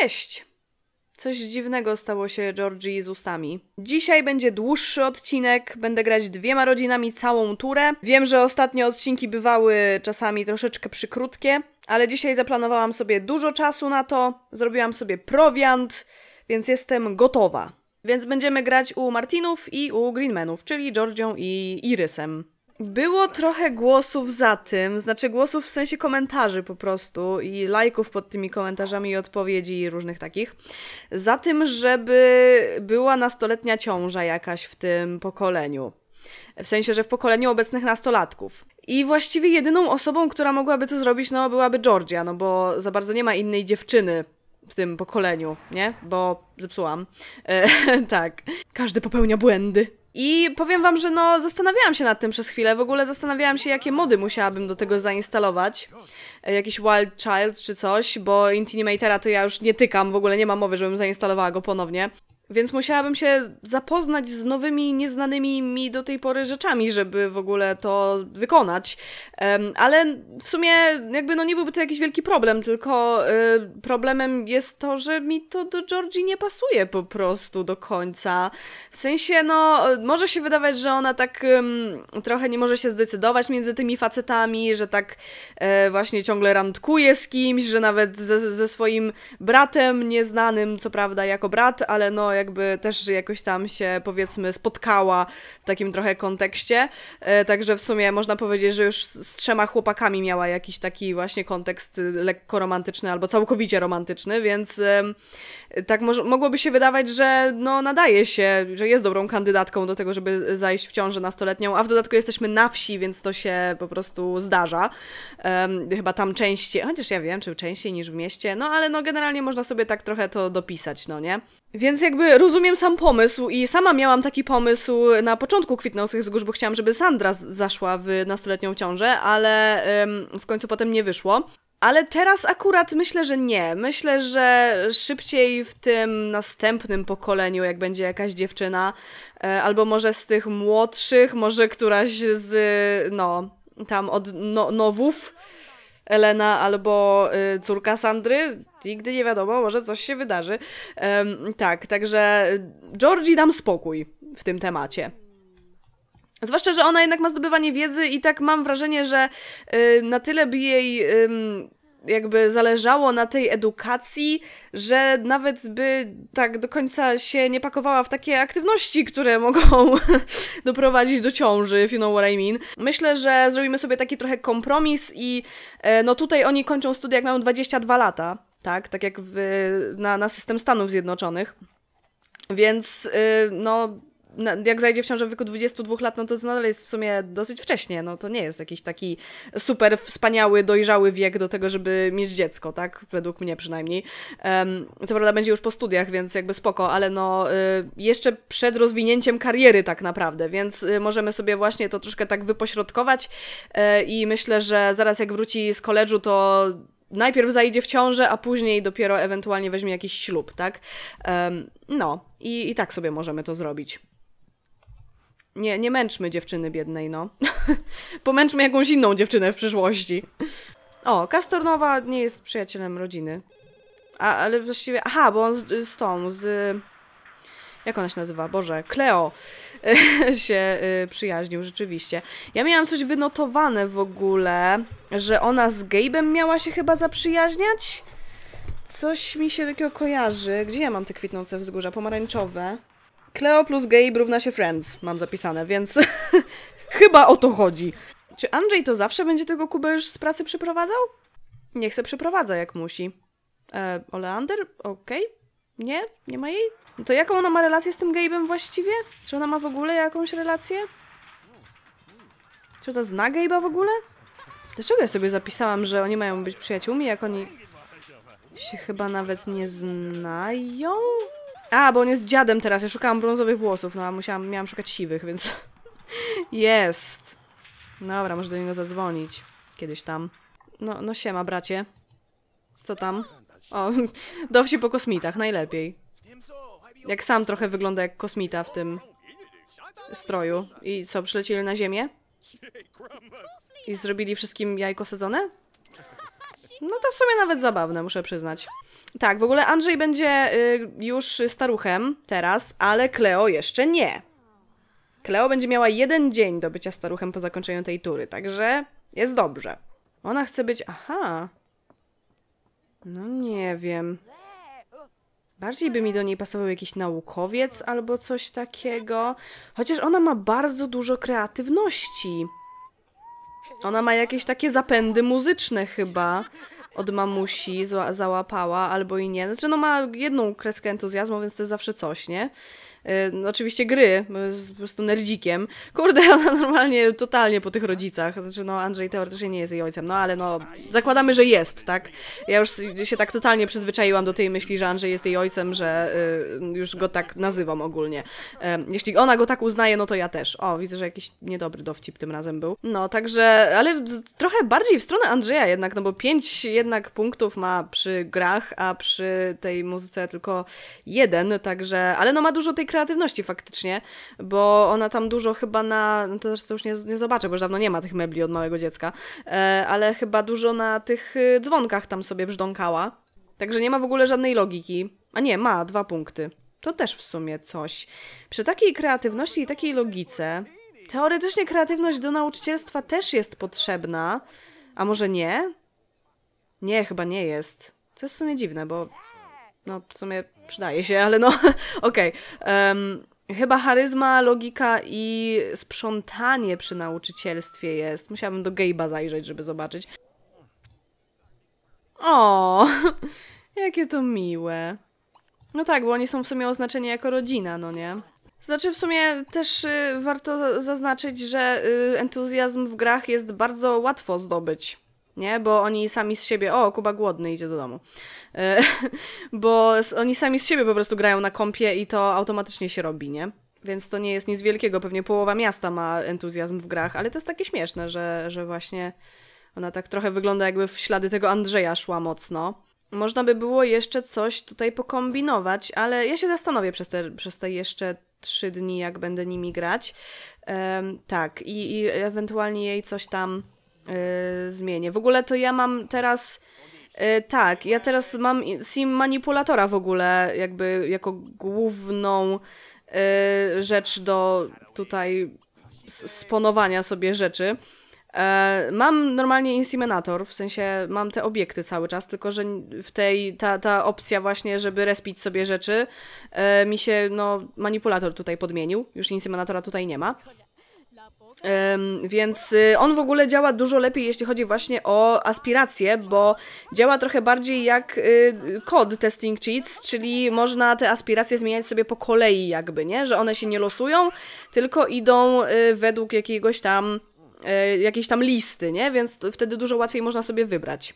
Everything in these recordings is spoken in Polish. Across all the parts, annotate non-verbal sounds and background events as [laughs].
Cześć! Coś dziwnego stało się Georgie z ustami. Dzisiaj będzie dłuższy odcinek, będę grać dwiema rodzinami całą turę. Wiem, że ostatnie odcinki bywały czasami troszeczkę przykrótkie, ale dzisiaj zaplanowałam sobie dużo czasu na to, zrobiłam sobie prowiant, więc jestem gotowa. Więc będziemy grać u Martinów i u Greenmanów, czyli Georgią i Irysem. Było trochę głosów za tym, znaczy głosów w sensie komentarzy po prostu i lajków pod tymi komentarzami i odpowiedzi i różnych takich, za tym, żeby była nastoletnia ciąża jakaś w tym pokoleniu. W sensie, że w pokoleniu obecnych nastolatków. I właściwie jedyną osobą, która mogłaby to zrobić, no byłaby Georgia, no bo za bardzo nie ma innej dziewczyny w tym pokoleniu, nie? Bo zepsułam. E, [laughs] tak. Każdy popełnia błędy. I powiem wam, że no zastanawiałam się nad tym przez chwilę, w ogóle zastanawiałam się jakie mody musiałabym do tego zainstalować. E, jakiś Wild Child czy coś, bo Intimidatera to ja już nie tykam, w ogóle nie ma mowy, żebym zainstalowała go ponownie. Więc musiałabym się zapoznać z nowymi, nieznanymi mi do tej pory rzeczami, żeby w ogóle to wykonać. ale w sumie jakby no nie byłby to jakiś wielki problem, tylko y, problemem jest to, że mi to do Georgii nie pasuje po prostu do końca. W sensie no może się wydawać, że ona tak trochę nie może się zdecydować między tymi facetami, że tak e, właśnie ciągle randkuje z kimś, że nawet ze, ze swoim bratem nieznanym, co prawda jako brat, ale no jakby też jakoś tam się powiedzmy spotkała w takim trochę kontekście, e, także w sumie można powiedzieć, że już z trzema chłopakami miała jakiś taki właśnie kontekst y, lekko romantyczny albo całkowicie romantyczny, więc tak mo mogłoby się wydawać, że no nadaje się, że jest dobrą kandydatką do tego, żeby zajść w ciążę nastoletnią, a w dodatku jesteśmy na wsi, więc to się po prostu zdarza. Um, chyba tam częściej, chociaż ja wiem, czy częściej niż w mieście, no ale no generalnie można sobie tak trochę to dopisać, no nie? Więc jakby rozumiem sam pomysł i sama miałam taki pomysł na początku kwitnących wzgórz, bo chciałam, żeby Sandra zaszła w nastoletnią ciążę, ale ym, w końcu potem nie wyszło. Ale teraz akurat myślę, że nie. Myślę, że szybciej w tym następnym pokoleniu, jak będzie jakaś dziewczyna, e, albo może z tych młodszych, może któraś z, no, tam od no nowów, Elena albo y, córka Sandry. Nigdy nie wiadomo, może coś się wydarzy. Um, tak, także y, Georgie dam spokój w tym temacie. Zwłaszcza, że ona jednak ma zdobywanie wiedzy i tak mam wrażenie, że y, na tyle by jej... Y, jakby zależało na tej edukacji, że nawet by tak do końca się nie pakowała w takie aktywności, które [laughs] mogą doprowadzić do ciąży, if you know what I mean. Myślę, że zrobimy sobie taki trochę kompromis i e, no tutaj oni kończą studia, jak mają 22 lata, tak? Tak jak w, na, na system Stanów Zjednoczonych. Więc y, no jak zajdzie w ciążę w wieku 22 lat, no to nadal jest w sumie dosyć wcześnie. No to nie jest jakiś taki super wspaniały, dojrzały wiek do tego, żeby mieć dziecko, tak? Według mnie przynajmniej. Um, co prawda będzie już po studiach, więc jakby spoko, ale no y, jeszcze przed rozwinięciem kariery tak naprawdę, więc y, możemy sobie właśnie to troszkę tak wypośrodkować y, i myślę, że zaraz jak wróci z koleżu, to najpierw zajdzie w ciążę, a później dopiero ewentualnie weźmie jakiś ślub, tak? Um, no i, i tak sobie możemy to zrobić. Nie, nie męczmy dziewczyny biednej, no. [laughs] Pomęczmy jakąś inną dziewczynę w przyszłości. O, Kastornowa nie jest przyjacielem rodziny. A, ale właściwie... Aha, bo on z, z tą, z... Jak ona się nazywa? Boże, Cleo [laughs] się y, przyjaźnił rzeczywiście. Ja miałam coś wynotowane w ogóle, że ona z Gabe'em miała się chyba zaprzyjaźniać? Coś mi się takiego kojarzy. Gdzie ja mam te kwitnące wzgórza? Pomarańczowe. Cleo plus Gabe równa się Friends, mam zapisane, więc [laughs] chyba o to chodzi. Czy Andrzej to zawsze będzie tego Kubę już z pracy przyprowadzał? Nie chce przyprowadza, jak musi. E, Oleander? Okej. Okay. Nie? Nie ma jej? No to jaką ona ma relację z tym Gabe'em właściwie? Czy ona ma w ogóle jakąś relację? Czy ona zna Gabe'a w ogóle? Dlaczego ja sobie zapisałam, że oni mają być przyjaciółmi, jak oni się chyba nawet nie znają? A, bo on jest dziadem teraz. Ja szukałam brązowych włosów, no a musiałam, miałam szukać siwych, więc... [laughs] jest! Dobra, może do niego zadzwonić. Kiedyś tam. No, no siema, bracie. Co tam? O, [laughs] do po kosmitach, najlepiej. Jak sam trochę wygląda jak kosmita w tym stroju. I co, przylecieli na ziemię? I zrobili wszystkim jajko sadzone? No to w sumie nawet zabawne, muszę przyznać. Tak, w ogóle Andrzej będzie y, już staruchem teraz, ale Kleo jeszcze nie. Kleo będzie miała jeden dzień do bycia staruchem po zakończeniu tej tury, także jest dobrze. Ona chce być... Aha. No nie wiem. Bardziej by mi do niej pasował jakiś naukowiec albo coś takiego. Chociaż ona ma bardzo dużo kreatywności. Ona ma jakieś takie zapędy muzyczne chyba od mamusi załapała, albo i nie. Znaczy, no ma jedną kreskę entuzjazmu, więc to jest zawsze coś, nie? Y, no, oczywiście gry, z po prostu nerdzikiem. Kurde, [laughs] ona normalnie totalnie po tych rodzicach. Znaczy, no Andrzej teoretycznie nie jest jej ojcem, no ale no zakładamy, że jest, tak? Ja już się tak totalnie przyzwyczaiłam do tej myśli, że Andrzej jest jej ojcem, że y, już go tak nazywam ogólnie. jeśli ona go tak uznaje, no to ja też. O, widzę, że jakiś niedobry dowcip tym razem był. No, także, ale trochę bardziej w stronę Andrzeja jednak, no bo pięć jednak punktów ma przy grach, a przy tej muzyce tylko jeden, także, ale no ma dużo tej kreatywności faktycznie, bo ona tam dużo chyba na, no to, już nie, nie zobaczę, bo już dawno nie ma tych mebli od małego dziecka, e, ale chyba dużo na tych y, dzwonkach tam sobie brzdąkała. Także nie ma w ogóle żadnej logiki. A nie, ma dwa punkty. To też w sumie coś. Przy takiej kreatywności i takiej logice, teoretycznie kreatywność do nauczycielstwa też jest potrzebna. A może nie? Nie, chyba nie jest. To jest w sumie dziwne, bo no w sumie przydaje się, ale no, [laughs] okej. Okay. Um, chyba charyzma, logika i sprzątanie przy nauczycielstwie jest. Musiałabym do Gabe'a zajrzeć, żeby zobaczyć. O, [laughs] jakie to miłe. No tak, bo oni są w sumie oznaczeni jako rodzina, no nie? Znaczy, w sumie też y, warto zaznaczyć, że y, entuzjazm w grach jest bardzo łatwo zdobyć nie? Bo oni sami z siebie, o, Kuba głodny idzie do domu. E, [laughs] bo oni sami z siebie po prostu grają na kompie i to automatycznie się robi, nie? Więc to nie jest nic wielkiego. Pewnie połowa miasta ma entuzjazm w grach, ale to jest takie śmieszne, że, że właśnie ona tak trochę wygląda, jakby w ślady tego Andrzeja szła mocno. Można by było jeszcze coś tutaj pokombinować, ale ja się zastanowię przez te, przez te jeszcze trzy dni, jak będę nimi grać. Um, tak, i, i ewentualnie jej coś tam Y, zmienię. W ogóle to ja mam teraz. Yy, tak, ja teraz mam sim manipulatora w ogóle, jakby jako główną yy, rzecz do tutaj sponowania sobie rzeczy. E, mam normalnie inseminator, w sensie mam te obiekty cały czas, tylko że w tej, ta, ta opcja właśnie, żeby respić sobie rzeczy, e, mi się, no, manipulator tutaj podmienił, już inseminatora tutaj nie ma. Więc y, on w ogóle działa dużo lepiej, jeśli chodzi właśnie o aspiracje, bo działa trochę bardziej jak y, kod testing cheats, czyli można te aspiracje zmieniać sobie po kolei, jakby, nie? Że one się nie losują, tylko idą y, według jakiegoś tam, jakiejś tam listy, nie? Więc wtedy dużo łatwiej można sobie wybrać.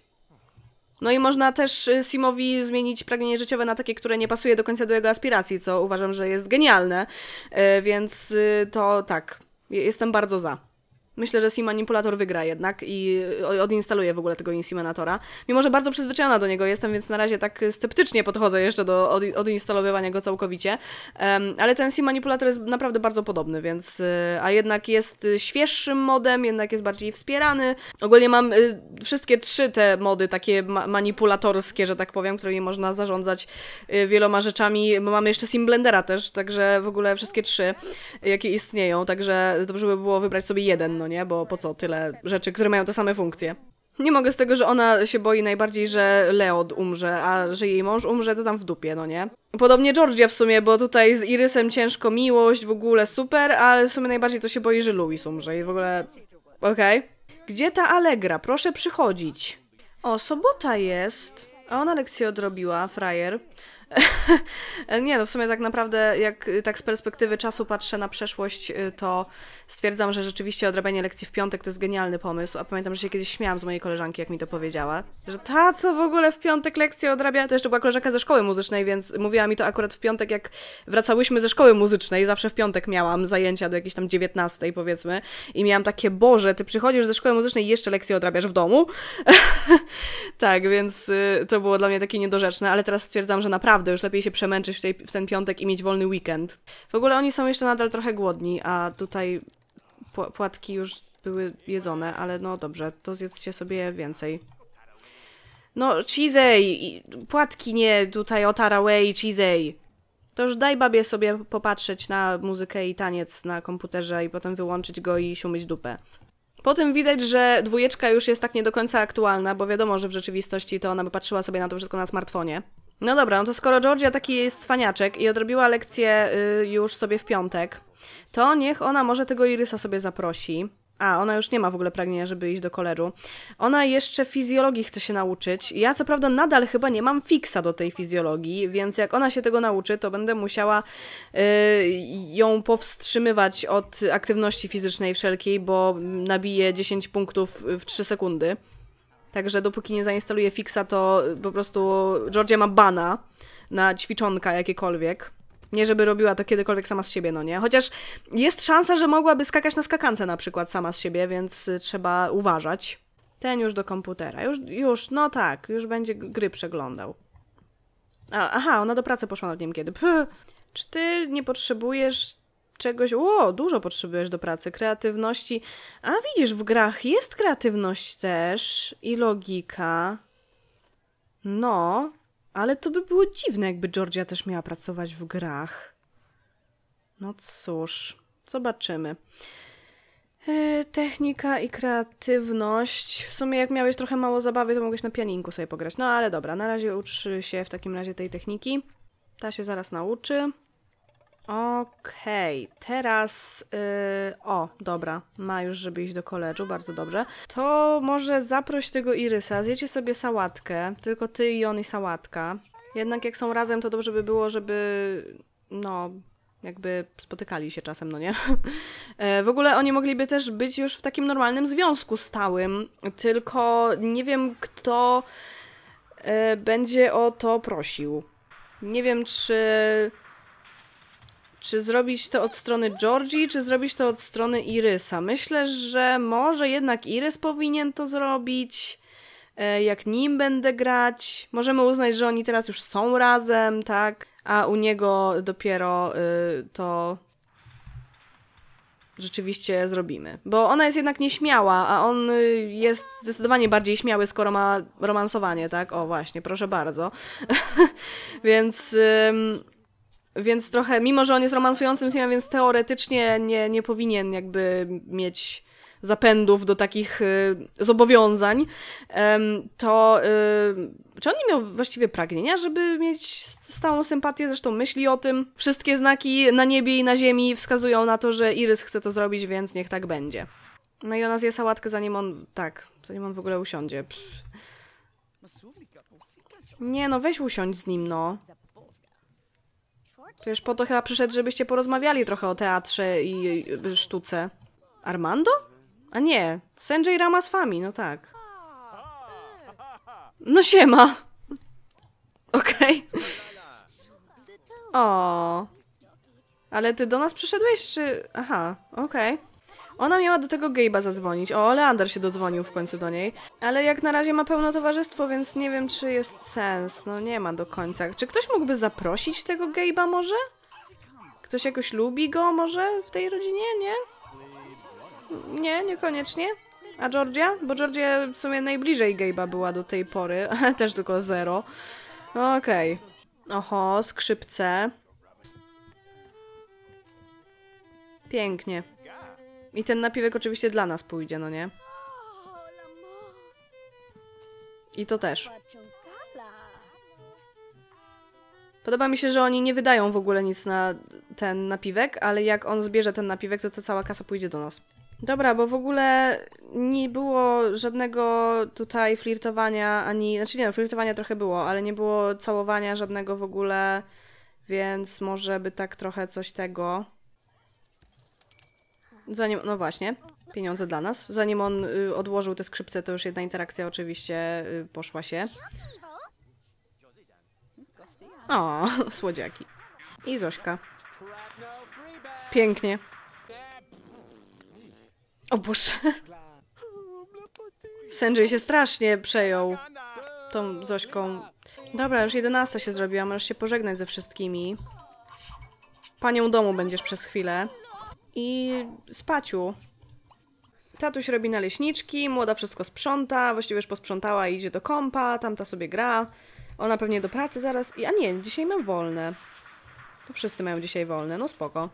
No i można też Simowi zmienić pragnienie życiowe na takie, które nie pasuje do końca do jego aspiracji, co uważam, że jest genialne. E, więc to tak, Jestem bardzo za. Myślę, że Sim Manipulator wygra jednak i odinstaluję w ogóle tego Insiminatora. Mimo, że bardzo przyzwyczajona do niego jestem, więc na razie tak sceptycznie podchodzę jeszcze do odinstalowywania go całkowicie. Um, ale ten Sim Manipulator jest naprawdę bardzo podobny, więc... E, a jednak jest e, świeższym modem, jednak jest bardziej wspierany. Ogólnie mam y, wszystkie trzy te mody takie ma manipulatorskie, że tak powiem, którymi można zarządzać y, wieloma rzeczami. Mamy jeszcze Sim Blendera też, także w ogóle wszystkie trzy, jakie istnieją, także dobrze by było wybrać sobie jeden, no nie? Bo po co tyle rzeczy, które mają te same funkcje. Nie mogę z tego, że ona się boi najbardziej, że Leod umrze, a że jej mąż umrze, to tam w dupie, no nie? Podobnie Georgia w sumie, bo tutaj z Irysem ciężko miłość, w ogóle super, ale w sumie najbardziej to się boi, że Louis umrze i w ogóle... Okej. Okay. Gdzie ta Allegra? Proszę przychodzić. O, sobota jest. A ona lekcję odrobiła, frajer. [laughs] nie, no w sumie tak naprawdę, jak y, tak z perspektywy czasu patrzę na przeszłość, y, to stwierdzam, że rzeczywiście odrabianie lekcji w piątek to jest genialny pomysł, a pamiętam, że się kiedyś śmiałam z mojej koleżanki, jak mi to powiedziała, że ta, co w ogóle w piątek lekcje odrabia, to jeszcze była koleżanka ze szkoły muzycznej, więc mówiła mi to akurat w piątek, jak wracałyśmy ze szkoły muzycznej, zawsze w piątek miałam zajęcia do jakiejś tam 19 powiedzmy i miałam takie, Boże, ty przychodzisz ze szkoły muzycznej i jeszcze lekcje odrabiasz w domu. [laughs] tak, więc y, to było dla mnie takie niedorzeczne, ale teraz stwierdzam, że naprawdę naprawdę już lepiej się przemęczyć w, tej, w ten piątek i mieć wolny weekend. W ogóle oni są jeszcze nadal trochę głodni, a tutaj płatki już były jedzone, ale no dobrze, to zjedzcie sobie więcej. No, cheesey, Płatki nie tutaj, otara i cheesej! To już daj babie sobie popatrzeć na muzykę i taniec na komputerze i potem wyłączyć go i siumić dupę. Po tym widać, że dwójeczka już jest tak nie do końca aktualna, bo wiadomo, że w rzeczywistości to ona by patrzyła sobie na to wszystko na smartfonie. No dobra, no to skoro Georgia taki jest cwaniaczek i odrobiła lekcję y, już sobie w piątek, to niech ona może tego Irysa sobie zaprosi. A, ona już nie ma w ogóle pragnienia, żeby iść do koleżu. Ona jeszcze fizjologii chce się nauczyć. Ja co prawda nadal chyba nie mam fiksa do tej fizjologii, więc jak ona się tego nauczy, to będę musiała y, ją powstrzymywać od aktywności fizycznej wszelkiej, bo nabije 10 punktów w 3 sekundy. Także dopóki nie zainstaluje fixa, to po prostu Georgia ma bana na ćwiczonka jakiekolwiek. Nie żeby robiła to kiedykolwiek sama z siebie, no nie? Chociaż jest szansa, że mogłaby skakać na skakance na przykład sama z siebie, więc y, trzeba uważać. Ten już do komputera. Już, już, no tak, już będzie gry przeglądał. A, aha, ona do pracy poszła nad nim kiedy. Czy ty nie potrzebujesz czegoś, o, dużo potrzebujesz do pracy, kreatywności. A widzisz, w grach jest kreatywność też i logika. No, ale to by było dziwne, jakby Georgia też miała pracować w grach. No cóż, zobaczymy. E, technika i kreatywność. W sumie jak miałeś trochę mało zabawy, to mogłeś na pianinku sobie pograć. No ale dobra, na razie uczy się w takim razie tej techniki. Ta się zaraz nauczy. Okej, okay, teraz... Yy, o, dobra, ma już, żeby iść do koleżu, bardzo dobrze. To może zaproś tego Irysa, zjecie sobie sałatkę, tylko ty i on i sałatka. Jednak jak są razem, to dobrze by było, żeby... no... Jakby spotykali się czasem, no nie? [laughs] E, w ogóle oni mogliby też być już w takim normalnym związku stałym, tylko nie wiem, kto yy, będzie o to prosił. Nie wiem, czy czy zrobić to od strony Georgie, czy zrobić to od strony Irysa? Myślę, że może jednak Irys powinien to zrobić. E, jak nim będę grać. Możemy uznać, że oni teraz już są razem, tak? A u niego dopiero y, to rzeczywiście zrobimy. Bo ona jest jednak nieśmiała, a on y, jest zdecydowanie bardziej śmiały, skoro ma romansowanie, tak? O, właśnie, proszę bardzo. [laughs] Więc. Więc trochę, mimo że on jest romansującym filmem, więc teoretycznie nie, nie powinien jakby mieć zapędów do takich y, zobowiązań, to y, czy on nie miał właściwie pragnienia, żeby mieć stałą sympatię? Zresztą myśli o tym. Wszystkie znaki na niebie i na ziemi wskazują na to, że Iris chce to zrobić, więc niech tak będzie. No i ona zje sałatkę, zanim on. Tak, zanim on w ogóle usiądzie. Pff. Nie no, weź usiądź z nim, no. Przecież po to chyba przyszedł, żebyście porozmawiali trochę o teatrze i, sztuce. Armando? A nie, Sanjay Ramaswamy, no tak. No siema. Okej. Okay. O. Ale ty do nas przyszedłeś, czy... Aha, okej. Okay. Ona miała do tego gejba zadzwonić, o Oleander się dodzwonił w końcu do niej, ale jak na razie ma pełno towarzystwo, więc nie wiem, czy jest sens, no nie ma do końca. Czy ktoś mógłby zaprosić tego gejba może? Ktoś jakoś lubi go może w tej rodzinie, nie? Nie, niekoniecznie. A Georgia? Bo Georgia w sumie najbliżej gejba była do tej pory, [laughs] też tylko zero. No, okej. Okay. Oho, skrzypce. Pięknie. I ten napiwek oczywiście dla nas pójdzie, no nie? I to też. Podoba mi się, że oni nie wydają w ogóle nic na ten napiwek, ale jak on zbierze ten napiwek, to ta cała kasa pójdzie do nas. Dobra, bo w ogóle nie było żadnego tutaj flirtowania, ani... Znaczy nie no, flirtowania trochę było, ale nie było całowania żadnego w ogóle, więc może by tak trochę coś tego... Zanim, no właśnie, pieniądze dla nas. Zanim on y, odłożył te skrzypce, to już jedna interakcja oczywiście y, poszła się. O, [laughs] słodziaki. I Zośka. Pięknie. O Boże. [laughs] się strasznie przejął tą Zośką. Dobra, już 11 się zrobiła, możesz się pożegnać ze wszystkimi. Panią domu będziesz przez chwilę i spaciu. Tatuś robi naleśniczki, młoda wszystko sprząta, właściwie już posprzątała i idzie do kąpa, tamta sobie gra. Ona pewnie do pracy zaraz A nie, dzisiaj mam wolne. To wszyscy mają dzisiaj wolne, no spoko.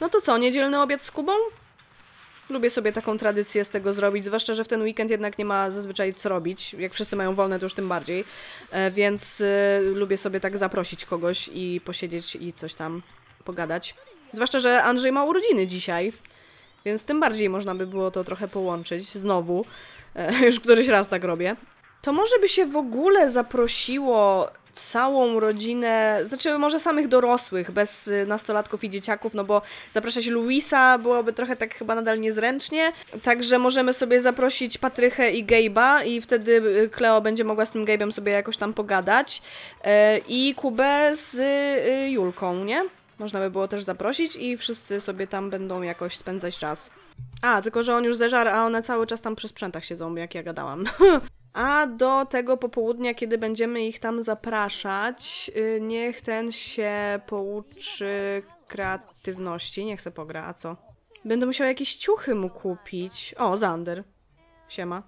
No to co, niedzielny obiad z Kubą? Lubię sobie taką tradycję z tego zrobić, zwłaszcza, że w ten weekend jednak nie ma zazwyczaj co robić. Jak wszyscy mają wolne, to już tym bardziej. E, więc e, lubię sobie tak zaprosić kogoś i posiedzieć i coś tam pogadać. Zwłaszcza, że Andrzej ma urodziny dzisiaj, więc tym bardziej można by było to trochę połączyć. Znowu, e, już któryś raz tak robię. To może by się w ogóle zaprosiło całą rodzinę, znaczy może samych dorosłych, bez y, nastolatków i dzieciaków, no bo zapraszać Luisa byłoby trochę tak chyba nadal niezręcznie. Także możemy sobie zaprosić Patrychę i Gabe'a i wtedy y, Cleo będzie mogła z tym Gabe'em sobie jakoś tam pogadać. E, I Kubę z y, Julką, nie? Można by było też zaprosić i wszyscy sobie tam będą jakoś spędzać czas. A, tylko że on już zeżar, a one cały czas tam przy sprzętach siedzą, jak ja gadałam. [laughs] a do tego popołudnia, kiedy będziemy ich tam zapraszać, y, niech ten się pouczy kreatywności. Niech se pogra, a co? Będę musiał jakieś ciuchy mu kupić. O, Zander. Siema.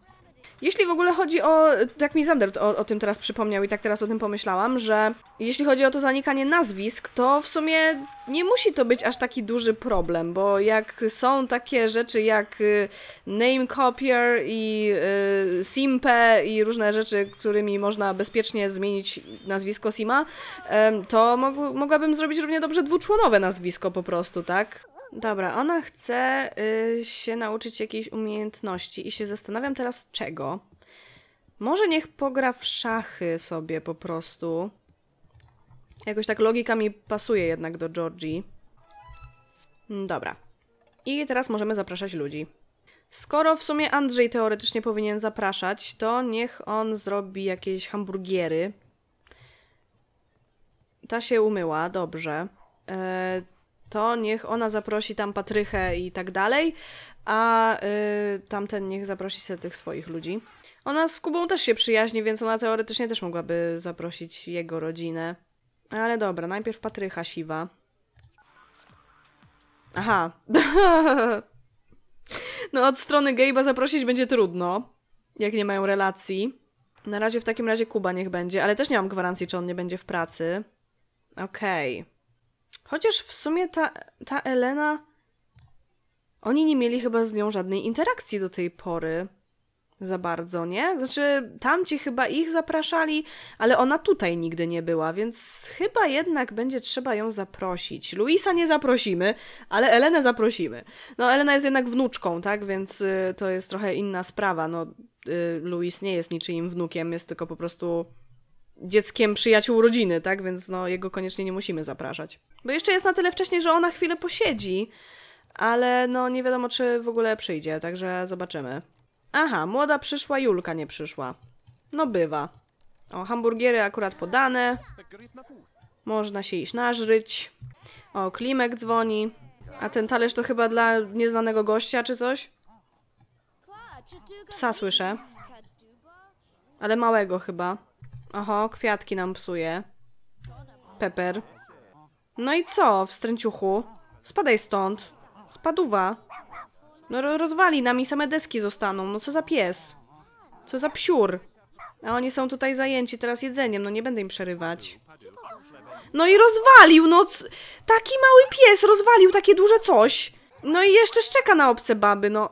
Jeśli w ogóle chodzi o, jak mi Zander o, o, tym teraz przypomniał i tak teraz o tym pomyślałam, że jeśli chodzi o to zanikanie nazwisk, to w sumie nie musi to być aż taki duży problem, bo jak są takie rzeczy jak y, name copier i y, simpe i różne rzeczy, którymi można bezpiecznie zmienić nazwisko sima, to mogłabym zrobić równie dobrze dwuczłonowe nazwisko po prostu, tak? Dobra, ona chce y, się nauczyć jakiejś umiejętności i się zastanawiam teraz czego. Może niech pogra w szachy sobie po prostu. Jakoś tak logika mi pasuje jednak do Georgie. Mm, dobra. I teraz możemy zapraszać ludzi. Skoro w sumie Andrzej teoretycznie powinien zapraszać, to niech on zrobi jakieś hamburgiery. Ta się umyła, dobrze. Eee, to niech ona zaprosi tam Patrychę i tak dalej, a yy, tamten niech zaprosi sobie tych swoich ludzi. Ona z Kubą też się przyjaźni, więc ona teoretycznie też mogłaby zaprosić jego rodzinę. Ale dobra, najpierw Patrycha Siwa. Aha. [laughs] no od strony Gejba zaprosić będzie trudno, jak nie mają relacji. Na razie w takim razie Kuba niech będzie, ale też nie mam gwarancji, czy on nie będzie w pracy. Okej. Okay. Chociaż w sumie ta, ta Elena. Oni nie mieli chyba z nią żadnej interakcji do tej pory. Za bardzo, nie? Znaczy, tamci chyba ich zapraszali, ale ona tutaj nigdy nie była, więc chyba jednak będzie trzeba ją zaprosić. Luisa nie zaprosimy, ale Elenę zaprosimy. No, Elena jest jednak wnuczką, tak? Więc y, to jest trochę inna sprawa. No, y, Luis nie jest niczyim wnukiem, jest tylko po prostu dzieckiem przyjaciół rodziny, tak? Więc no, jego koniecznie nie musimy zapraszać. Bo jeszcze jest na tyle wcześnie, że ona chwilę posiedzi, ale no nie wiadomo, czy w ogóle przyjdzie, także zobaczymy. Aha, młoda przyszła, Julka nie przyszła. No bywa. O, hamburgiery akurat podane. Można się iść nażryć. O, Klimek dzwoni. A ten talerz to chyba dla nieznanego gościa czy coś? Psa słyszę. Ale małego chyba. Oho, kwiatki nam psuje. Pepper. No i co, wstręciuchu? Spadaj stąd. Spaduwa. No rozwali nam i same deski zostaną. No co za pies? Co za psiur? A oni są tutaj zajęci teraz jedzeniem. No nie będę im przerywać. No i rozwalił, no taki mały pies rozwalił takie duże coś. No i jeszcze szczeka na obce baby, no.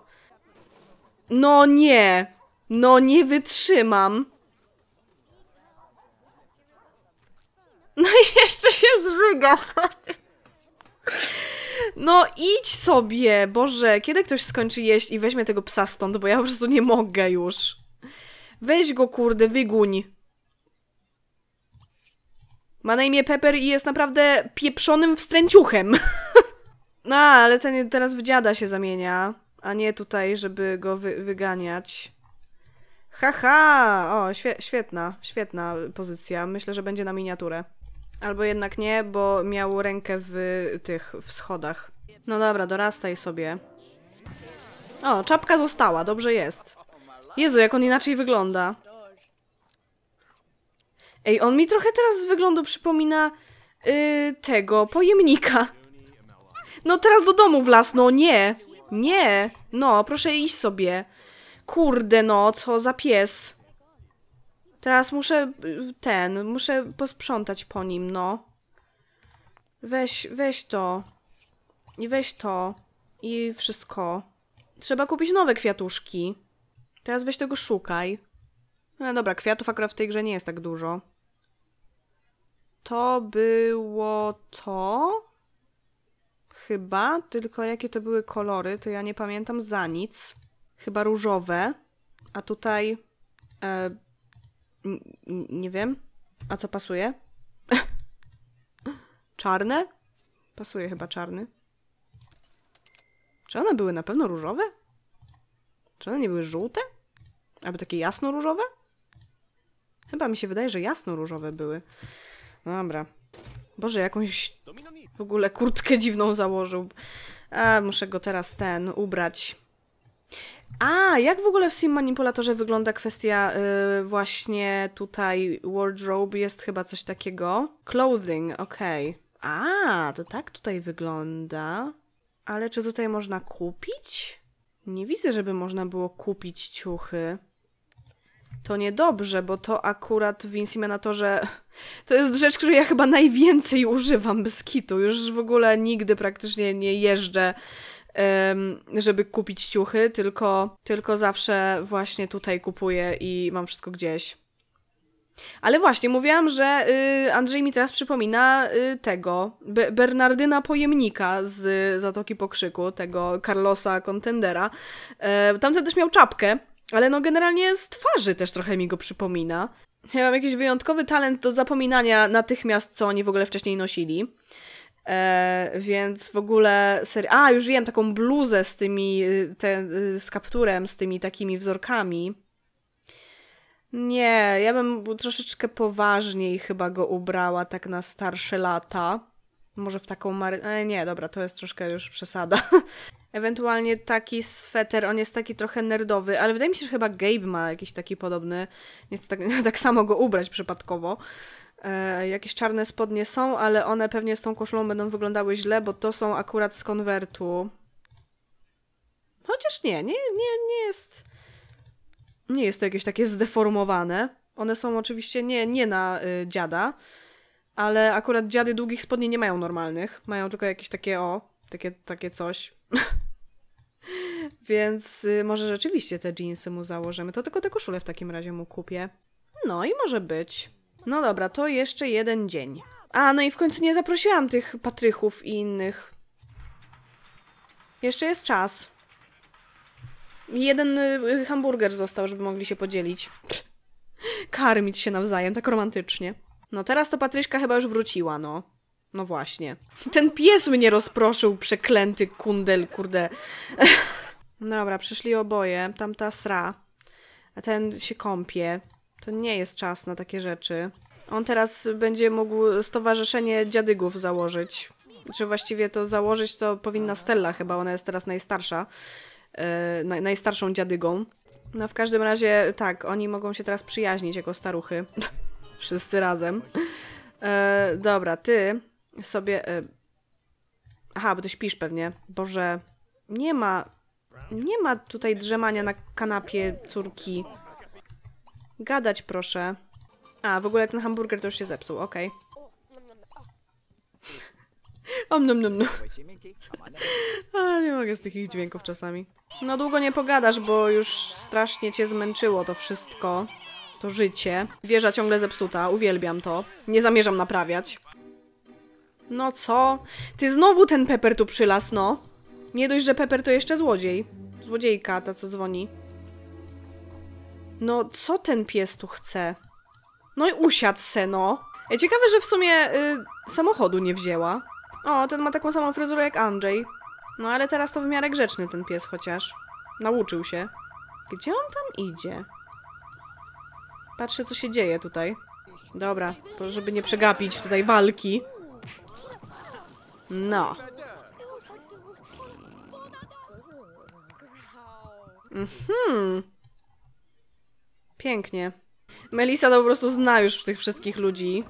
No nie. No nie wytrzymam. No i jeszcze się zżyga. No idź sobie, Boże, kiedy ktoś skończy jeść i weźmie tego psa stąd, bo ja po prostu nie mogę już. Weź go, kurde, wyguń. Ma na imię Pepper i jest naprawdę pieprzonym wstręciuchem. [laughs] No, ale ten teraz w dziada się zamienia, a nie tutaj, żeby go wy wyganiać. Haha! Ha! O, świe świetna, świetna pozycja. Myślę, że będzie na miniaturę. Albo jednak nie, bo miał rękę w tych w schodach. No dobra, dorastaj sobie. O, czapka została, dobrze jest. Jezu, jak on inaczej wygląda. Ej, on mi trochę teraz z wyglądu przypomina yy, tego, pojemnika. No teraz do domu wlas, no nie. Nie, no proszę iść sobie. Kurde no, co za pies. Teraz muszę ten, muszę posprzątać po nim, no. Weź, weź to. I weź to. I wszystko. Trzeba kupić nowe kwiatuszki. Teraz weź tego szukaj. No dobra, kwiatów akurat w tej grze nie jest tak dużo. To było to? Chyba, tylko jakie to były kolory, to ja nie pamiętam za nic. Chyba różowe. A tutaj e, nie wiem. A co pasuje? [laughs] Czarne? Pasuje chyba czarny. Czy one były na pewno różowe? Czy one nie były żółte? Albo takie jasno-różowe? Chyba mi się wydaje, że jasno-różowe były. Dobra. Boże, jakąś w ogóle kurtkę dziwną założył. A, muszę go teraz ten ubrać. A, jak w ogóle w Sim Manipulatorze wygląda kwestia yy, właśnie tutaj wardrobe? Jest chyba coś takiego. Clothing, okej. Okay. A, to tak tutaj wygląda. Ale czy tutaj można kupić? Nie widzę, żeby można było kupić ciuchy. To niedobrze, bo to akurat w Inseminatorze [laughs] to jest rzecz, której ja chyba najwięcej używam bez kitu. Już w ogóle nigdy praktycznie nie jeżdżę żeby kupić ciuchy, tylko, tylko zawsze właśnie tutaj kupuję i mam wszystko gdzieś. Ale właśnie, mówiłam, że y, Andrzej mi teraz przypomina y, tego Bernardyna Pojemnika z Zatoki Pokrzyku, tego Carlosa Contendera. E, tamten też miał czapkę, ale no generalnie z twarzy też trochę mi go przypomina. Ja mam jakiś wyjątkowy talent do zapominania natychmiast, co oni w ogóle wcześniej nosili. E, więc w ogóle seria. A, już wiem, taką bluzę z tymi, y, te, y, z kapturem, z tymi takimi wzorkami. Nie, ja bym troszeczkę poważniej chyba go ubrała, tak na starsze lata. Może w taką mary... E, nie, dobra, to jest troszkę już przesada. [laughs] Ewentualnie taki sweter, on jest taki trochę nerdowy, ale wydaje mi się, że chyba Gabe ma jakiś taki podobny. Nie chcę tak, [laughs] tak samo go ubrać przypadkowo. E, jakieś czarne spodnie są, ale one pewnie z tą koszulą będą wyglądały źle, bo to są akurat z konwertu. Chociaż nie, nie, nie, nie jest. Nie jest to jakieś takie zdeformowane. One są oczywiście nie, nie na y, dziada, ale akurat dziady długich spodni nie mają normalnych. Mają tylko jakieś takie o, takie, takie coś. [laughs] Więc y, może rzeczywiście te jeansy mu założymy. To tylko te koszule w takim razie mu kupię. No i może być. No dobra, to jeszcze jeden dzień. A, no i w końcu nie zaprosiłam tych patrychów i innych. Jeszcze jest czas. Jeden y, y, hamburger został, żeby mogli się podzielić. Karmić się nawzajem, tak romantycznie. No teraz to Patryśka chyba już wróciła, no. No właśnie. Ten pies mnie rozproszył, przeklęty kundel, kurde. [laughs] Dobra, przyszli oboje. Tamta sra. A ten się kąpie. To nie jest czas na takie rzeczy. On teraz będzie mógł stowarzyszenie dziadygów założyć. Czy znaczy, właściwie to założyć to powinna Stella chyba, ona jest teraz najstarsza. Yy, najstarszą dziadygą. No w każdym razie tak, oni mogą się teraz przyjaźnić jako staruchy. [laughs] Wszyscy razem. E, dobra, ty sobie... Yy... Aha, bo ty śpisz pewnie. Boże, nie ma... Nie ma tutaj drzemania na kanapie córki. Gadać proszę. A, w ogóle ten hamburger to już się zepsuł, okej. Okay. Om A, nie mogę z tych ich dźwięków czasami. No długo nie pogadasz, bo już strasznie cię zmęczyło to wszystko. To życie. Wieża ciągle zepsuta, uwielbiam to. Nie zamierzam naprawiać. No co? Ty znowu ten Pepper tu przylas, no. Nie dość, że Pepper to jeszcze złodziej. Złodziejka, ta co dzwoni. No, co ten pies tu chce? No i usiadł se, no. Ciekawe, że w sumie y, samochodu nie wzięła. O, ten ma taką samą fryzurę jak Andrzej. No ale teraz to w miarę grzeczny ten pies chociaż. Nauczył się. Gdzie on tam idzie? Patrzę, co się dzieje tutaj. Dobra, to żeby nie przegapić tutaj walki. No. Mhm. Pięknie. Melisa to po prostu zna już tych wszystkich ludzi.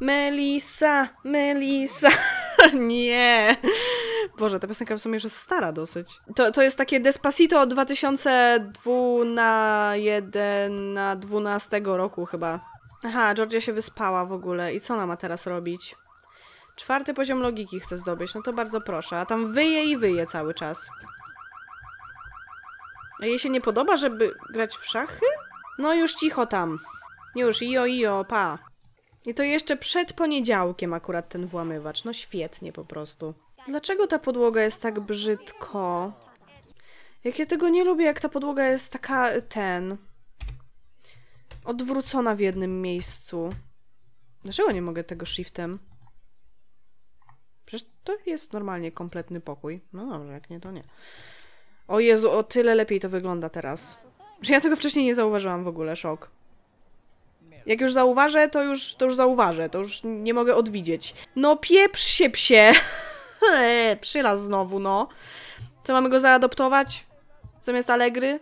Melisa, Melisa. [laughs] Nie. Boże, ta piosenka w sumie już jest stara dosyć. To, to jest takie Despacito na 2012 roku chyba. Aha, Georgia się wyspała w ogóle. I co ona ma teraz robić? Czwarty poziom logiki chce zdobyć, no to bardzo proszę. A tam wyje i wyje cały czas. A jej się nie podoba, żeby grać w szachy? No już cicho tam. Już, i o pa. I to jeszcze przed poniedziałkiem akurat ten włamywacz. No świetnie po prostu. Dlaczego ta podłoga jest tak brzydko? Jak ja tego nie lubię, jak ta podłoga jest taka, ten... Odwrócona w jednym miejscu. Dlaczego nie mogę tego shiftem? Przecież to jest normalnie kompletny pokój. No dobrze, jak nie, to nie. O Jezu, o tyle lepiej to wygląda teraz. Że ja tego wcześniej nie zauważyłam w ogóle, szok. Jak już zauważę, to już, to już zauważę, to już nie mogę odwidzieć. No pieprz się psie! [laughs] Przylas znowu, no. Co, mamy go zaadoptować? Zamiast Allegry?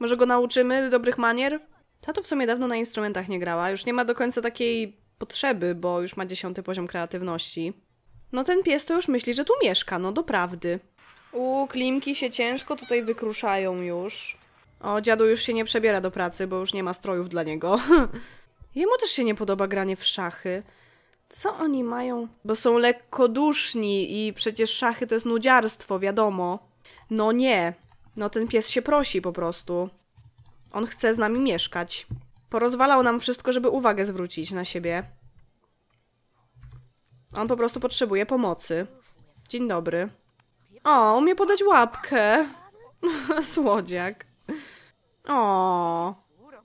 Może go nauczymy dobrych manier? Tato w sumie dawno na instrumentach nie grała, już nie ma do końca takiej potrzeby, bo już ma dziesiąty poziom kreatywności. No ten pies to już myśli, że tu mieszka, no doprawdy. U, klimki się ciężko tutaj wykruszają już. O, dziadu już się nie przebiera do pracy, bo już nie ma strojów dla niego. [laughs] Jemu też się nie podoba granie w szachy. Co oni mają? Bo są lekkoduszni i przecież szachy to jest nudziarstwo, wiadomo. No nie. No ten pies się prosi po prostu. On chce z nami mieszkać. Porozwalał nam wszystko, żeby uwagę zwrócić na siebie. On po prostu potrzebuje pomocy. Dzień dobry. O, umie podać łapkę. [laughs] Słodziak. O,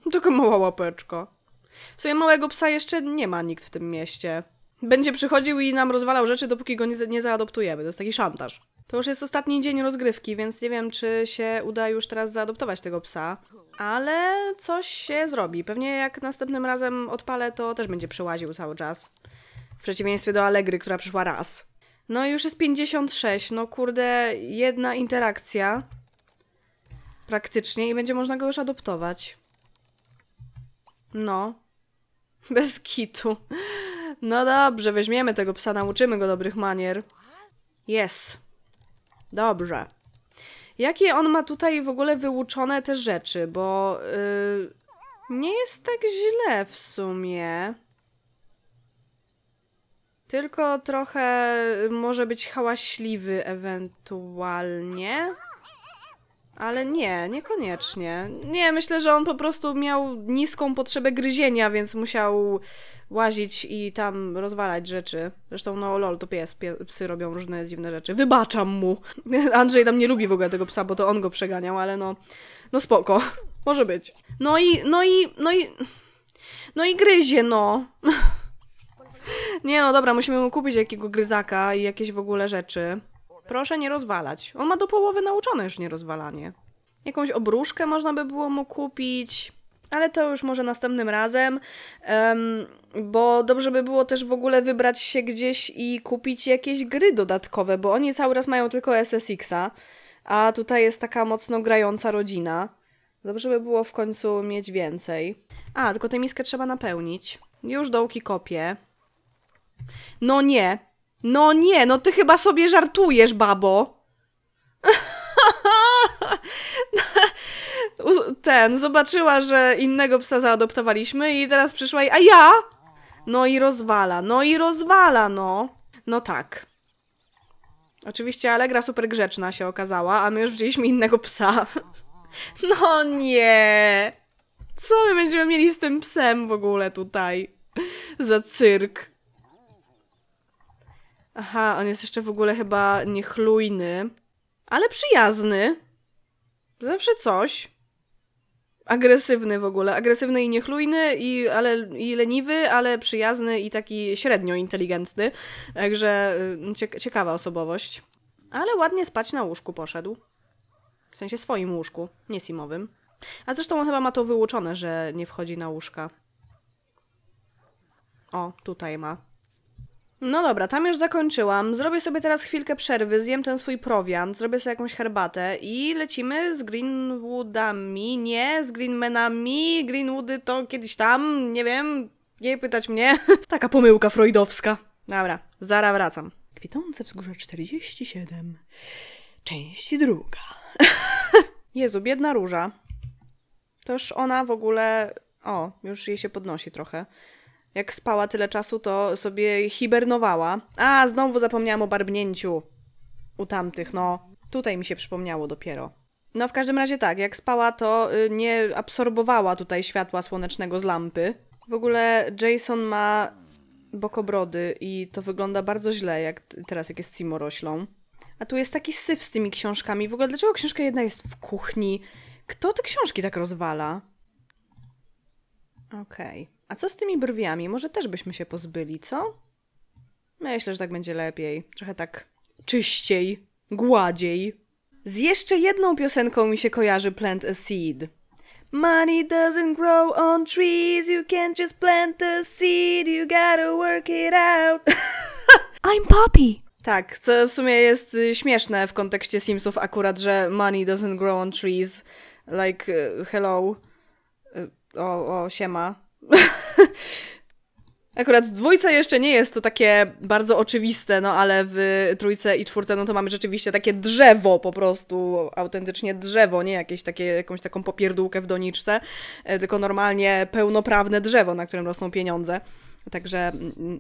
no tylko mała łapeczka. Sobie małego psa jeszcze nie ma nikt w tym mieście. Będzie przychodził i nam rozwalał rzeczy, dopóki go nie, nie zaadoptujemy. To jest taki szantaż. To już jest ostatni dzień rozgrywki, więc nie wiem, czy się uda już teraz zaadoptować tego psa. Ale coś się zrobi. Pewnie jak następnym razem odpalę, to też będzie przełaził cały czas. W przeciwieństwie do Allegry, która przyszła raz. No już jest 56, no kurde, jedna interakcja praktycznie i będzie można go już adoptować. No. [laughs] Bez kitu. No dobrze, weźmiemy tego psa, nauczymy go dobrych manier. Jest. Dobrze. Jakie on ma tutaj w ogóle wyuczone te rzeczy, bo yy, nie jest tak źle w sumie. Tylko trochę y, może być hałaśliwy ewentualnie. Ale nie, niekoniecznie. Nie, myślę, że on po prostu miał niską potrzebę gryzienia, więc musiał łazić i tam rozwalać rzeczy. Zresztą no lol, to pies, psy robią różne dziwne rzeczy. Wybaczam mu! [laughs] Andrzej tam nie lubi w ogóle tego psa, bo to on go przeganiał, ale no... No spoko. [laughs] Może być. No i, no i, no i... No i gryzie, no. [laughs] Nie no, dobra, musimy mu kupić jakiego gryzaka i jakieś w ogóle rzeczy. Proszę nie rozwalać. On ma do połowy nauczone już nie rozwalanie. Jakąś obruszkę można by było mu kupić, ale to już może następnym razem, bo dobrze by było też w ogóle wybrać się gdzieś i kupić jakieś gry dodatkowe, bo oni cały raz mają tylko SSX-a, a tutaj jest taka mocno grająca rodzina. Dobrze by było w końcu mieć więcej. A, tylko tę miskę trzeba napełnić. Już dołki kopię. No nie, no nie, no ty chyba sobie żartujesz, babo. Ten, zobaczyła, że innego psa zaadoptowaliśmy i teraz przyszła i... A ja? No i rozwala, no i rozwala, no. No tak. Oczywiście Allegra super grzeczna się okazała, a my już wzięliśmy innego psa. [laughs] No nie! Co my będziemy mieli z tym psem w ogóle tutaj? Za cyrk. Aha, on jest jeszcze w ogóle chyba niechlujny, ale przyjazny. Zawsze coś. Agresywny w ogóle. Agresywny i niechlujny, i, ale, i leniwy, ale przyjazny i taki średnio inteligentny. Także y, ciekawa osobowość. Ale ładnie spać na łóżku poszedł. W sensie swoim łóżku, nie simowym. A zresztą on chyba ma to wyłuczone, że nie wchodzi na łóżka. O, tutaj ma. No dobra, tam już zakończyłam. Zrobię sobie teraz chwilkę przerwy, zjem ten swój prowiant, zrobię sobie jakąś herbatę i lecimy z Greenwoodami, nie, z Greenmanami. Greenwoody to kiedyś tam, nie wiem, nie pytać mnie. [laughs] Taka pomyłka freudowska. Dobra, zaraz wracam. Kwitące wzgórze 47, część druga. [laughs] Jezu, biedna róża. Toż ona w ogóle... O, już jej się podnosi trochę jak spała tyle czasu, to sobie hibernowała. A, znowu zapomniałam o barbnięciu. U tamtych, no. Tutaj mi się przypomniało dopiero. No w każdym razie tak, jak spała, to y, nie absorbowała tutaj światła słonecznego z lampy. W ogóle Jason ma bokobrody i to wygląda bardzo źle, jak teraz jak jest cimoroślą. A tu jest taki syf z tymi książkami. W ogóle dlaczego książka jedna jest w kuchni? Kto te książki tak rozwala? Okej. Okay. A co z tymi brwiami? Może też byśmy się pozbyli, co? Myślę, że tak będzie lepiej. Trochę tak czyściej, gładziej. Z jeszcze jedną piosenką mi się kojarzy Plant a Seed. Money doesn't grow on trees, you can't just plant a seed, you gotta work it out. [laughs] I'm Poppy! Tak, co w sumie jest y, śmieszne w kontekście Simsów akurat, że money doesn't grow on trees. Like, y, hello. Y, o, o, siema. [laughs] Akurat w dwójce jeszcze nie jest to takie bardzo oczywiste, no ale w trójce i czwórce no to mamy rzeczywiście takie drzewo po prostu, autentycznie drzewo, nie jakieś takie, jakąś taką popierdółkę w doniczce, e, tylko normalnie pełnoprawne drzewo, na którym rosną pieniądze. Także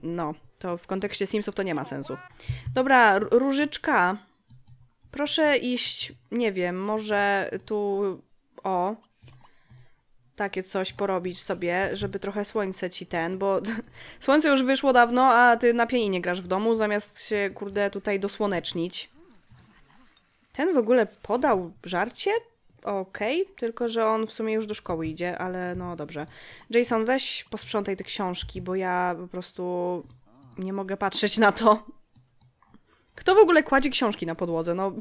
no, to w kontekście Simsów to nie ma sensu. Dobra, różyczka. Proszę iść, nie wiem, może tu o takie coś porobić sobie, żeby trochę słońce ci ten, bo [laughs] słońce już wyszło dawno, a ty na pianinie grasz w domu, zamiast się, kurde, tutaj dosłonecznić. Ten w ogóle podał żarcie? Okej, okay. tylko że on w sumie już do szkoły idzie, ale no dobrze. Jason, weź posprzątaj te książki, bo ja po prostu nie mogę patrzeć na to. Kto w ogóle kładzie książki na podłodze? No... [laughs]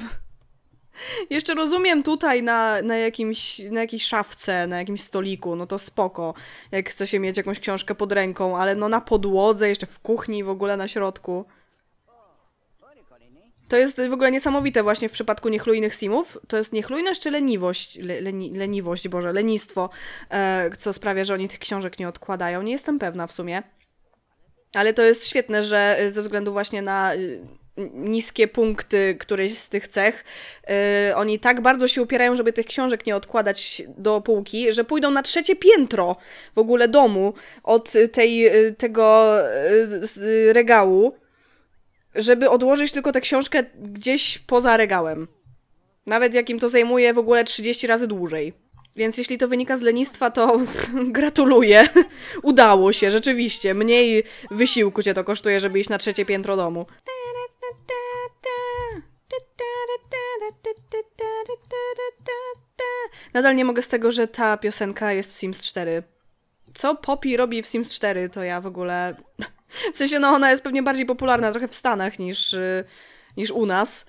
Jeszcze rozumiem tutaj na, na, jakimś, na jakiejś szafce, na jakimś stoliku, no to spoko, jak chce się mieć jakąś książkę pod ręką, ale no na podłodze, jeszcze w kuchni, w ogóle na środku. To jest w ogóle niesamowite właśnie w przypadku niechlujnych simów. To jest niechlujność czy leniwość, le, leni, leniwość, Boże, lenistwo, e, co sprawia, że oni tych książek nie odkładają. Nie jestem pewna w sumie. Ale to jest świetne, że ze względu właśnie na niskie punkty któreś z tych cech. Yy, oni tak bardzo się upierają, żeby tych książek nie odkładać do półki, że pójdą na trzecie piętro w ogóle domu od tej, y, tego yy, regału, żeby odłożyć tylko tę książkę gdzieś poza regałem. Nawet jakim to zajmuje w ogóle 30 razy dłużej. Więc jeśli to wynika z lenistwa, to [laughs] gratuluję. [laughs] Udało się, rzeczywiście. Mniej wysiłku cię to kosztuje, żeby iść na trzecie piętro domu. Nadal nie mogę z tego, że ta piosenka jest w Sims 4. Co Poppy robi w Sims 4, to ja w ogóle... [laughs] W sensie, no ona jest pewnie bardziej popularna trochę w Stanach niż, y, niż u nas,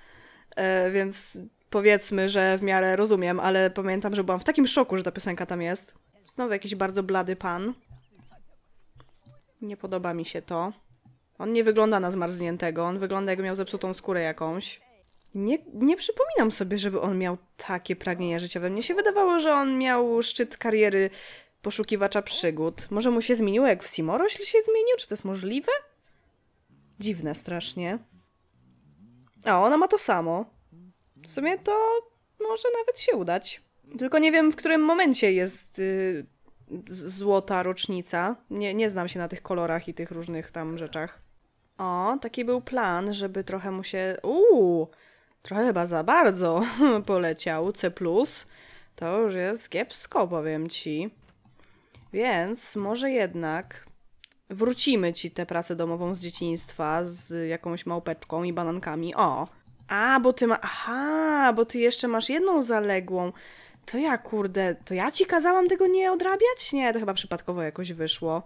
e, więc powiedzmy, że w miarę rozumiem, ale pamiętam, że byłam w takim szoku, że ta piosenka tam jest. Znowu jakiś bardzo blady pan. Nie podoba mi się to. On nie wygląda na zmarzniętego, on wygląda jakby miał zepsutą skórę jakąś. Nie, nie przypominam sobie, żeby on miał takie pragnienia życiowe. Mnie się wydawało, że on miał szczyt kariery poszukiwacza przygód. Może mu się zmieniło jak w Simorośl się zmienił? Czy to jest możliwe? Dziwne strasznie. A, ona ma to samo. W sumie to może nawet się udać. Tylko nie wiem, w którym momencie jest yy, złota rocznica. Nie, nie znam się na tych kolorach i tych różnych tam rzeczach. O, taki był plan, żeby trochę mu się... Uuu, trochę chyba za bardzo [laughs] poleciał C+. To już jest kiepsko, powiem ci. Więc może jednak wrócimy ci tę pracę domową z dzieciństwa z jakąś małpeczką i banankami. O! A, bo ty ma... Aha, bo ty jeszcze masz jedną zaległą. To ja, kurde, to ja ci kazałam tego nie odrabiać? Nie, to chyba przypadkowo jakoś wyszło.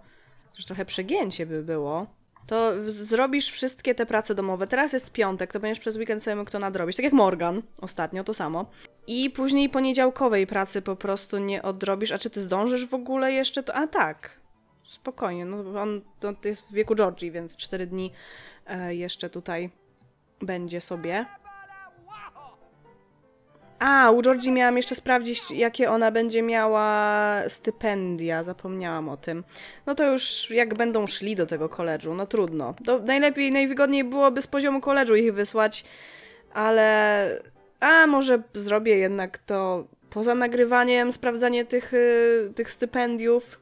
To już trochę przegięcie by było to zrobisz wszystkie te prace domowe. Teraz jest piątek, to będziesz przez weekend sobie mógł to nadrobić. Tak jak Morgan ostatnio, to samo. I później poniedziałkowej pracy po prostu nie odrobisz. A czy ty zdążysz w ogóle jeszcze to? A tak, spokojnie. No, on jest w wieku Georgii, więc cztery dni e, jeszcze tutaj będzie sobie. A, u Georgie miałam jeszcze sprawdzić, jakie ona będzie miała stypendia. Zapomniałam o tym. No to już jak będą szli do tego koledżu, no trudno. najlepiej, najwygodniej byłoby z poziomu koledżu ich wysłać, ale... A, może zrobię jednak to poza nagrywaniem, sprawdzanie tych, y, tych stypendiów.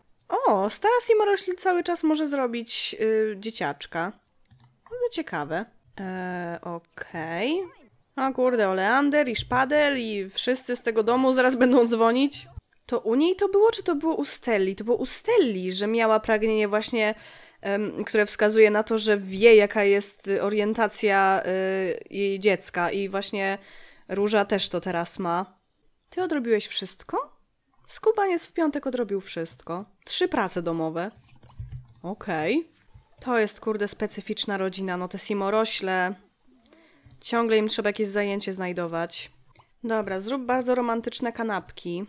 O, stara Simorośli cały czas może zrobić y, dzieciaczka. No ciekawe. Eee, Okej. Okay. A kurde, oleander i szpadel i wszyscy z tego domu zaraz będą dzwonić. To u niej to było, czy to było u Stelli? To było u Stelli, że miała pragnienie właśnie, um, które wskazuje na to, że wie jaka jest y, orientacja y, jej dziecka i właśnie Róża też to teraz ma. Ty odrobiłeś wszystko? Skubaniec w piątek odrobił wszystko. Trzy prace domowe. Okej. Okay. To jest, kurde, specyficzna rodzina. No te simorośle, Ciągle im trzeba jakieś zajęcie znajdować. Dobra, zrób bardzo romantyczne kanapki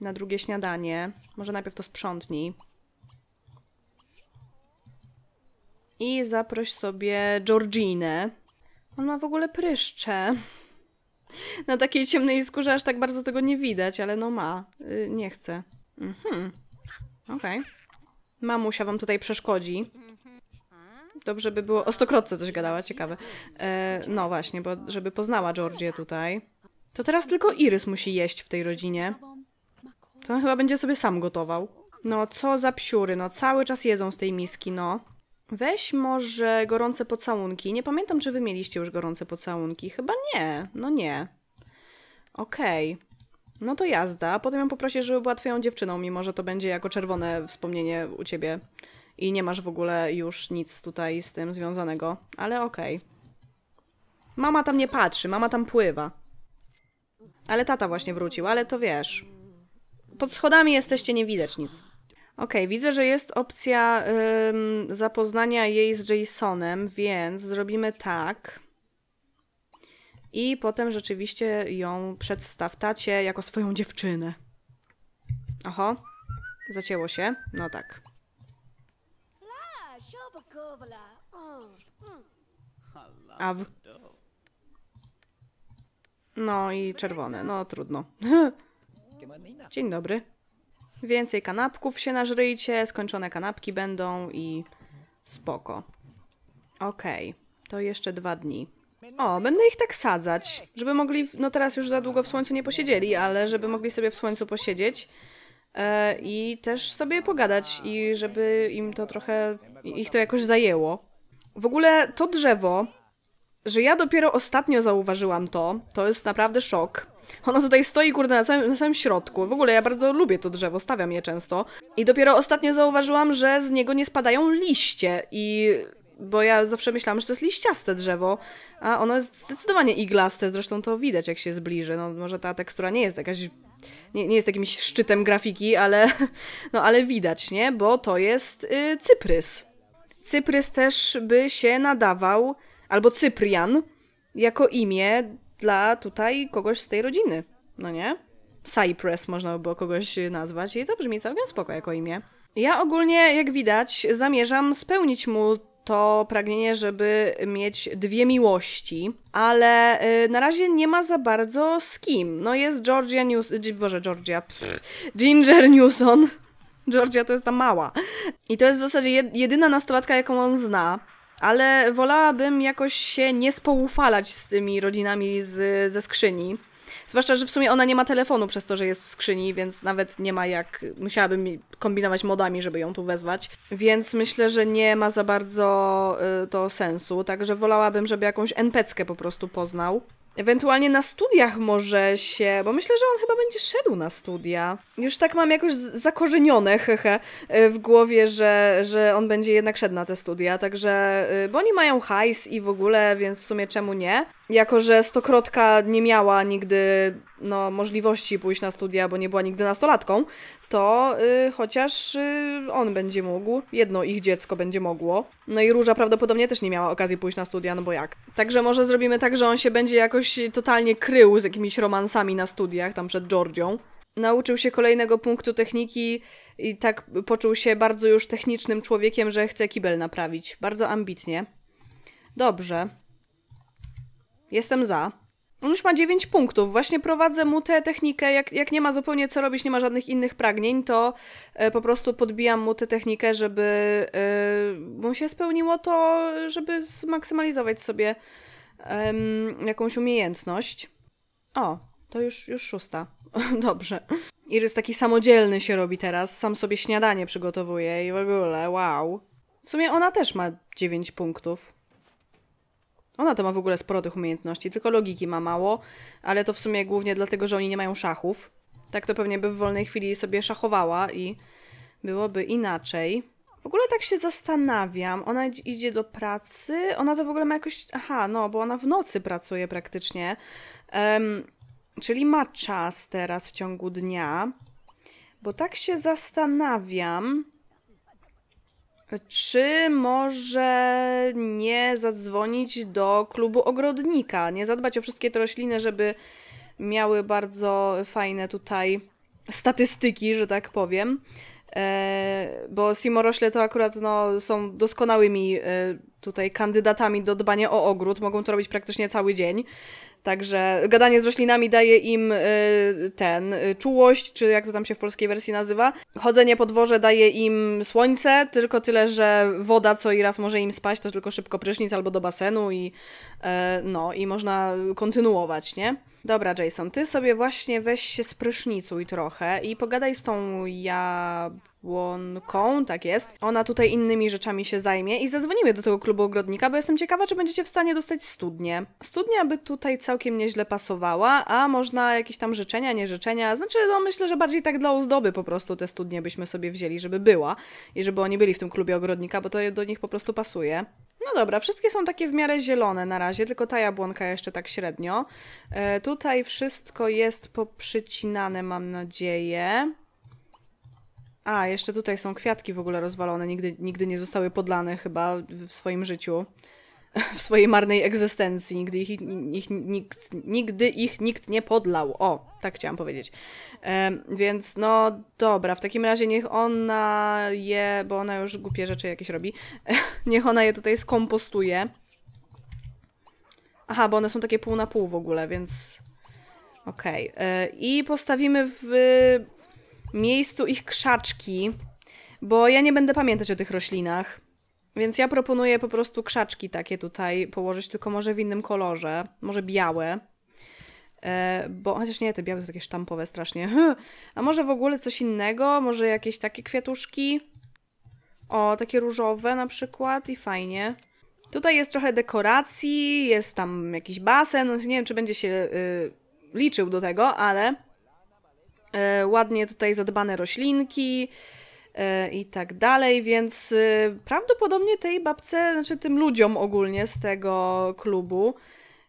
na drugie śniadanie. Może najpierw to sprzątnij. I zaproś sobie Georginę. On ma w ogóle pryszcze. [laughs] Na takiej ciemnej skórze aż tak bardzo tego nie widać, ale no ma. Y, nie chcę. Mhm. Okej. Okay. Mamusia wam tutaj przeszkodzi. Dobrze by było. O stokrotce coś gadała, ciekawe. E, no właśnie, bo żeby poznała Georgię tutaj. To teraz tylko Iris musi jeść w tej rodzinie. To on chyba będzie sobie sam gotował. No co za psiury, no cały czas jedzą z tej miski, no. Weź może gorące pocałunki. Nie pamiętam, czy wy mieliście już gorące pocałunki. Chyba nie, no nie. Okej. Okay. No to jazda. Potem ją poprosię, żeby była twoją dziewczyną, mimo że to będzie jako czerwone wspomnienie u ciebie i nie masz w ogóle już nic tutaj z tym związanego, ale okej. Okay. Mama tam nie patrzy, mama tam pływa. Ale tata właśnie wrócił, ale to wiesz. Pod schodami jesteście, nie widać nic. OK, widzę, że jest opcja ym, zapoznania jej z Jasonem, więc zrobimy tak. I potem rzeczywiście ją przedstaw tacie jako swoją dziewczynę. Oho, zacięło się. No tak. A w? No i czerwone, no trudno. Dzień dobry. Więcej kanapków się nażryjcie, skończone kanapki będą i spoko. Okej, okay. to jeszcze dwa dni. O, będę ich tak sadzać, żeby mogli, no teraz już za długo w słońcu nie posiedzieli, ale żeby mogli sobie w słońcu posiedzieć. E, i też sobie pogadać i żeby im to trochę, ich to jakoś zajęło. W ogóle to drzewo, że ja dopiero ostatnio zauważyłam to, to jest naprawdę szok. Ono tutaj stoi, kurde, na samym, na samym środku. W ogóle ja bardzo lubię to drzewo, stawiam je często. I dopiero ostatnio zauważyłam, że z niego nie spadają liście i bo ja zawsze myślałam, że to jest liściaste drzewo, a ono jest zdecydowanie iglaste, zresztą to widać jak się zbliży. No może ta tekstura nie jest jakaś, nie, nie jest jakimś szczytem grafiki, ale, [laughs] no, ale widać, nie? Bo to jest y, cyprys. Cyprys też by się nadawał, albo Cyprian, jako imię dla tutaj kogoś z tej rodziny, no nie? Cypress można by było kogoś nazwać i to brzmi całkiem spoko jako imię. Ja ogólnie, jak widać, zamierzam spełnić mu to pragnienie, żeby mieć dwie miłości, ale y, na razie nie ma za bardzo z kim. No jest Georgia News, boże Georgia, pff, Ginger Newson. [laughs] Georgia to jest ta mała. I to jest w zasadzie jedyna nastolatka, jaką on zna ale wolałabym jakoś się nie spoufalać z tymi rodzinami z, ze skrzyni. Zwłaszcza, że w sumie ona nie ma telefonu przez to, że jest w skrzyni, więc nawet nie ma jak. Musiałabym kombinować modami, żeby ją tu wezwać. Więc myślę, że nie ma za bardzo y, to sensu. Także wolałabym, żeby jakąś npc po prostu poznał. Ewentualnie na studiach może się, bo myślę, że on chyba będzie szedł na studia. Już tak mam jakoś zakorzenione, [laughs] hehe, y, w głowie, że, że on będzie jednak szedł na te studia, także, y, bo oni mają hajs i w ogóle, więc w sumie czemu nie? Jako, że Stokrotka nie miała nigdy no, możliwości pójść na studia, bo nie była nigdy nastolatką, to y, chociaż y, on będzie mógł, jedno ich dziecko będzie mogło. No i Róża prawdopodobnie też nie miała okazji pójść na studia, no bo jak? Także może zrobimy tak, że on się będzie jakoś totalnie krył z jakimiś romansami na studiach, tam przed Georgią. Nauczył się kolejnego punktu techniki i tak poczuł się bardzo już technicznym człowiekiem, że chce kibel naprawić. Bardzo ambitnie. Dobrze. Jestem za. On już ma 9 punktów. Właśnie prowadzę mu tę technikę. Jak, jak nie ma zupełnie co robić, nie ma żadnych innych pragnień, to e, po prostu podbijam mu tę technikę, żeby e, mu się spełniło to, żeby zmaksymalizować sobie e, jakąś umiejętność. O, to już, już szósta. [laughs] Dobrze. Irys taki samodzielny się robi teraz, sam sobie śniadanie przygotowuje i w ogóle, wow. W sumie ona też ma 9 punktów. Ona to ma w ogóle sporo tych umiejętności, tylko logiki ma mało, ale to w sumie głównie dlatego, że oni nie mają szachów. Tak to pewnie by w wolnej chwili sobie szachowała i byłoby inaczej. W ogóle tak się zastanawiam. Ona idzie do pracy, ona to w ogóle ma jakoś. Aha, no, bo ona w nocy pracuje praktycznie. Um, czyli ma czas teraz w ciągu dnia. Bo tak się zastanawiam. Czy może nie zadzwonić do klubu ogrodnika, nie zadbać o wszystkie te rośliny, żeby miały bardzo fajne tutaj statystyki, że tak powiem. E, bo simorośle to akurat no, są doskonałymi e, tutaj kandydatami do dbania o ogród, mogą to robić praktycznie cały dzień. Także gadanie z roślinami daje im y, ten y, czułość, czy jak to tam się w polskiej wersji nazywa. Chodzenie po dworze daje im słońce, tylko tyle, że woda co i raz może im spaść, to tylko szybko prysznic albo do basenu i y, no i można kontynuować, nie? Dobra, Jason, ty sobie właśnie weź się z prysznicu i trochę i pogadaj z tą jabłonką, tak jest. Ona tutaj innymi rzeczami się zajmie i zadzwonimy do tego klubu ogrodnika, bo jestem ciekawa, czy będziecie w stanie dostać studnię. Studnia by tutaj całkiem nieźle pasowała, a można jakieś tam życzenia, nie życzenia, znaczy no myślę, że bardziej tak dla ozdoby po prostu te studnie byśmy sobie wzięli, żeby była i żeby oni byli w tym klubie ogrodnika, bo to do nich po prostu pasuje. No dobra, wszystkie są takie w miarę zielone na razie, tylko ta jabłonka jeszcze tak średnio. E, tutaj wszystko jest poprzycinane, mam nadzieję. A, jeszcze tutaj są kwiatki w ogóle rozwalone, nigdy, nigdy nie zostały podlane chyba w swoim życiu w swojej marnej egzystencji. Nigdy ich, ich, nikt, nigdy ich nikt nie podlał. O, tak chciałam powiedzieć. więc no dobra, w takim razie niech ona je, bo ona już głupie rzeczy jakieś robi, [laughs] niech ona je tutaj skompostuje. Aha, bo one są takie pół na pół w ogóle, więc... Okej. Okay. E, I postawimy w miejscu ich krzaczki, bo ja nie będę pamiętać o tych roślinach. Więc ja proponuję po prostu krzaczki takie tutaj położyć, tylko może w innym kolorze, może białe. E, bo chociaż nie, te białe są takie sztampowe strasznie. [laughs] A może w ogóle coś innego? Może jakieś takie kwiatuszki? O, takie różowe na przykład i fajnie. Tutaj jest trochę dekoracji, jest tam jakiś basen, no, nie wiem czy będzie się y, liczył do tego, ale y, ładnie tutaj zadbane roślinki, E, i tak dalej, więc y, prawdopodobnie tej babce, znaczy tym ludziom ogólnie z tego klubu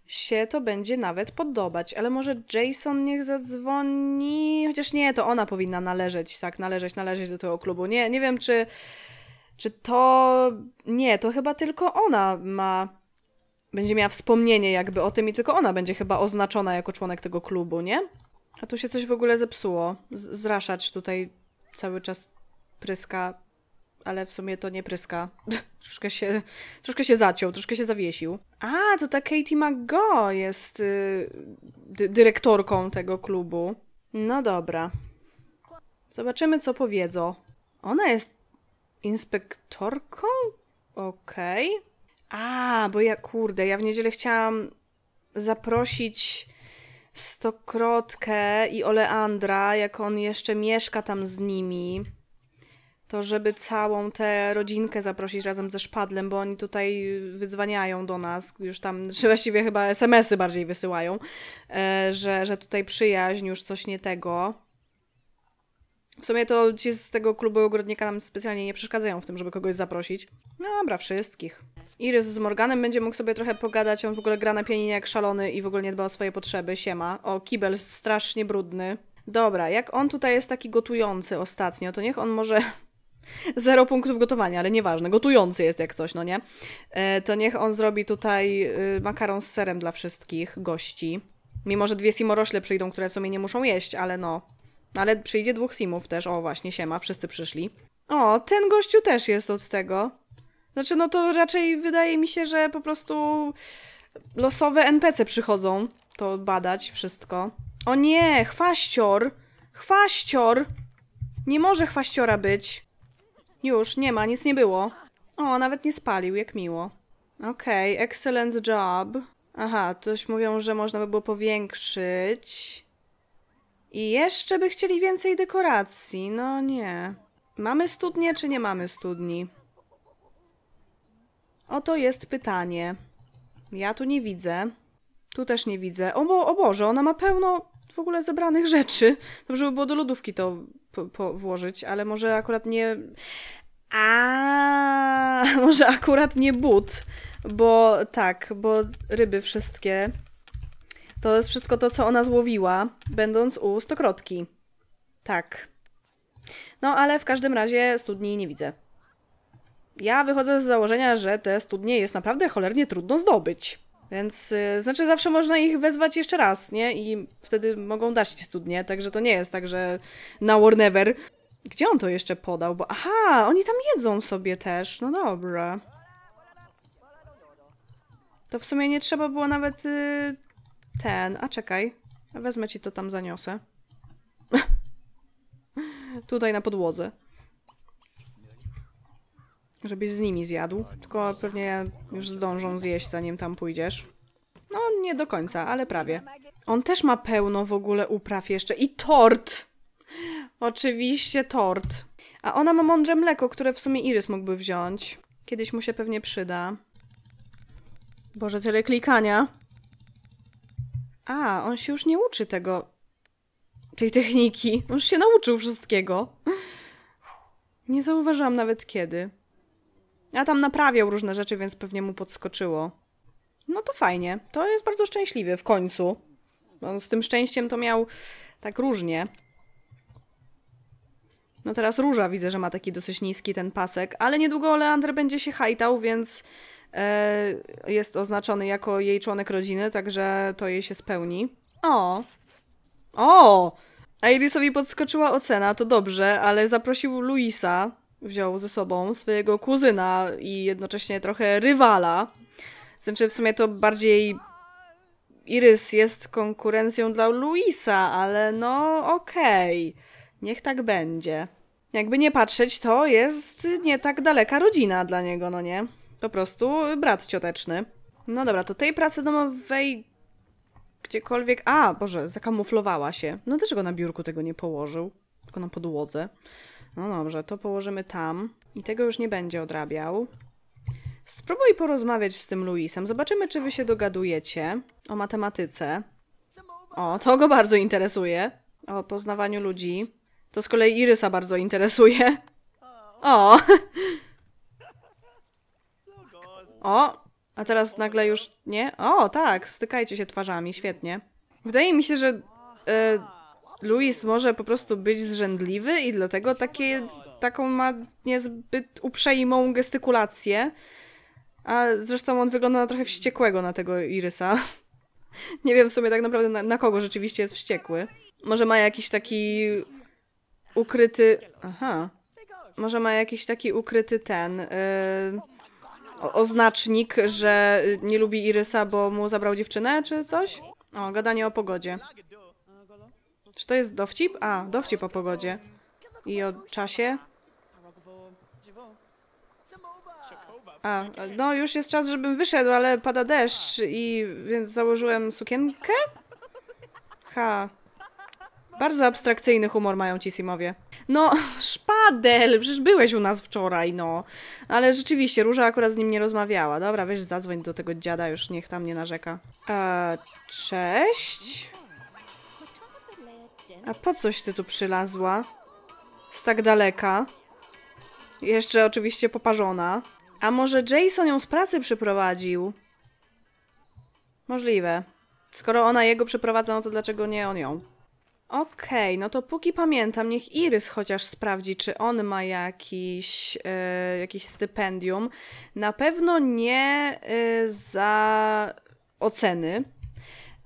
się to będzie nawet podobać. Ale może Jason niech zadzwoni, chociaż nie, to ona powinna należeć, tak, należeć, należeć do tego klubu. Nie, nie wiem, czy, czy to, nie, to chyba tylko ona ma, będzie miała wspomnienie jakby o tym i tylko ona będzie chyba oznaczona jako członek tego klubu, nie? A tu się coś w ogóle zepsuło. zraszać tutaj cały czas pryska, ale w sumie to nie pryska. [laughs] troszkę, się, troszkę się zaciął, troszkę się zawiesił. A, to ta Katie McGo jest y, dy, dyrektorką tego klubu. No dobra. Zobaczymy, co powiedzą. Ona jest inspektorką? Okej. Okay. A, bo ja, kurde, ja w niedzielę chciałam zaprosić Stokrotkę i Oleandra, jak on jeszcze mieszka tam z nimi to żeby całą tę rodzinkę zaprosić razem ze szpadlem, bo oni tutaj wydzwaniają do nas, już tam, czy [laughs] właściwie chyba SMS-y bardziej wysyłają, e, że, że tutaj przyjaźń już coś nie tego. W sumie to ci z tego klubu ogrodnika nam specjalnie nie przeszkadzają w tym, żeby kogoś zaprosić. No dobra, wszystkich. Iris z Morganem będzie mógł sobie trochę pogadać, on w ogóle gra na pianinie jak szalony i w ogóle nie dba o swoje potrzeby, siema. O, kibel strasznie brudny. Dobra, jak on tutaj jest taki gotujący ostatnio, to niech on może Zero punktów gotowania, ale nieważne, gotujący jest jak coś, no nie? E, to niech on zrobi tutaj y, makaron z serem dla wszystkich gości. Mimo, że dwie simorośle przyjdą, które w sumie nie muszą jeść, ale no. Ale przyjdzie dwóch simów też, o właśnie, siema, wszyscy przyszli. O, ten gościu też jest od tego. Znaczy, no to raczej wydaje mi się, że po prostu losowe NPC przychodzą to badać wszystko. O nie, chwaścior! Chwaścior! Nie może chwaściora być. Już, nie ma, nic nie było. O, nawet nie spalił, jak miło. Okej, okay, excellent job. Aha, toś mówią, że można by było powiększyć. I jeszcze by chcieli więcej dekoracji, no nie. Mamy studnie, czy nie mamy studni? Oto jest pytanie. Ja tu nie widzę. Tu też nie widzę. O, bo, o Boże, ona ma pełno w ogóle zebranych rzeczy. Dobrze by było do lodówki to po, po włożyć, ale może akurat nie. A [laughs] może akurat nie but, bo tak, bo ryby wszystkie. To jest wszystko to, co ona złowiła, będąc u stokrotki. Tak. No ale w każdym razie studni nie widzę. Ja wychodzę z założenia, że te studnie jest naprawdę cholernie trudno zdobyć. Więc y, znaczy zawsze można ich wezwać jeszcze raz, nie? I wtedy mogą dać ci studnie, także to nie jest tak, że na or never. Gdzie on to jeszcze podał? Bo aha, oni tam jedzą sobie też. No dobra. To w sumie nie trzeba było nawet y, ten. A czekaj. Wezmę ci to tam zaniosę. [laughs] Tutaj na podłodze żebyś z nimi zjadł, tylko pewnie już zdążą zjeść zanim tam pójdziesz. No, nie do końca, ale prawie. On też ma pełno w ogóle upraw jeszcze i tort! Oczywiście tort. A ona ma mądre mleko, które w sumie Iris mógłby wziąć. Kiedyś mu się pewnie przyda. Boże, tyle klikania. A, on się już nie uczy tego... tej techniki. On już się nauczył wszystkiego. Nie zauważyłam nawet kiedy. A tam naprawiał różne rzeczy, więc pewnie mu podskoczyło. No to fajnie. To jest bardzo szczęśliwy w końcu. On no, z tym szczęściem to miał tak różnie. No teraz Róża widzę, że ma taki dosyć niski ten pasek, ale niedługo Oleander będzie się hajtał, więc e, jest oznaczony jako jej członek rodziny, także to jej się spełni. O! O! Irisowi podskoczyła ocena, to dobrze, ale zaprosił Luisa, wziął ze sobą swojego kuzyna i jednocześnie trochę rywala. Znaczy, w sumie to bardziej Iris jest konkurencją dla Luisa, ale no okej. Okay. Niech tak będzie. Jakby nie patrzeć, to jest nie tak daleka rodzina dla niego, no nie? Po prostu brat cioteczny. No dobra, to tej pracy domowej gdziekolwiek... A, Boże, zakamuflowała się. No dlaczego na biurku tego nie położył? Tylko na podłodze. No dobrze, to położymy tam. I tego już nie będzie odrabiał. Spróbuj porozmawiać z tym Luisem. Zobaczymy, czy wy się dogadujecie o matematyce. O, to go bardzo interesuje. O poznawaniu ludzi. To z kolei Irysa bardzo interesuje. O! O! A teraz nagle już nie? O, tak, stykajcie się twarzami, świetnie. Wydaje mi się, że y, Louis może po prostu być zrzędliwy i dlatego takie, taką ma niezbyt uprzejmą gestykulację. A zresztą on wygląda na trochę wściekłego na tego Irysa. [laughs] Nie wiem w sumie tak naprawdę na, na kogo rzeczywiście jest wściekły. Może ma jakiś taki ukryty... Aha. Może ma jakiś taki ukryty ten... Yy... oznacznik, że nie lubi Irysa, bo mu zabrał dziewczynę, czy coś? O, gadanie o pogodzie. Czy to jest dowcip? A, dowcip o pogodzie. I o czasie. A, no już jest czas, żebym wyszedł, ale pada deszcz i więc założyłem sukienkę? Ha. Bardzo abstrakcyjny humor mają ci Simowie. No, szpadel! Przecież byłeś u nas wczoraj, no. Ale rzeczywiście, Róża akurat z nim nie rozmawiała. Dobra, wiesz, zadzwoń do tego dziada, już niech tam nie narzeka. Eee, cześć? A po coś ty tu przylazła? Z tak daleka. Jeszcze oczywiście poparzona. A może Jason ją z pracy przyprowadził? Możliwe. Skoro ona jego przyprowadza, no to dlaczego nie on ją? Okej, okay, no to póki pamiętam, niech Iris chociaż sprawdzi, czy on ma jakiś, yy, jakiś stypendium. Na pewno nie yy, za oceny,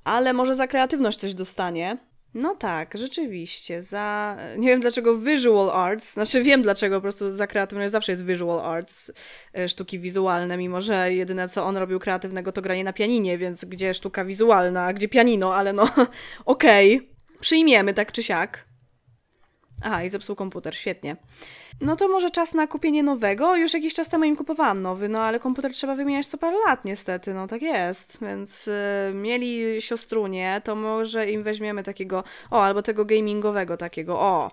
ale może za kreatywność coś dostanie. No tak, rzeczywiście. Za. Nie wiem dlaczego visual arts, znaczy wiem dlaczego po prostu za kreatywność zawsze jest visual arts, e, sztuki wizualne, mimo że jedyne co on robił kreatywnego to granie na pianinie, więc gdzie sztuka wizualna, gdzie pianino, ale no [laughs] okej. Okay. Przyjmiemy tak czy siak. Aha, i zepsuł komputer, świetnie. No to może czas na kupienie nowego. Już jakiś czas temu im kupowałam nowy, no ale komputer trzeba wymieniać co parę lat niestety, no tak jest. Więc y, mieli siostrunię, to może im weźmiemy takiego, o, albo tego gamingowego takiego, o,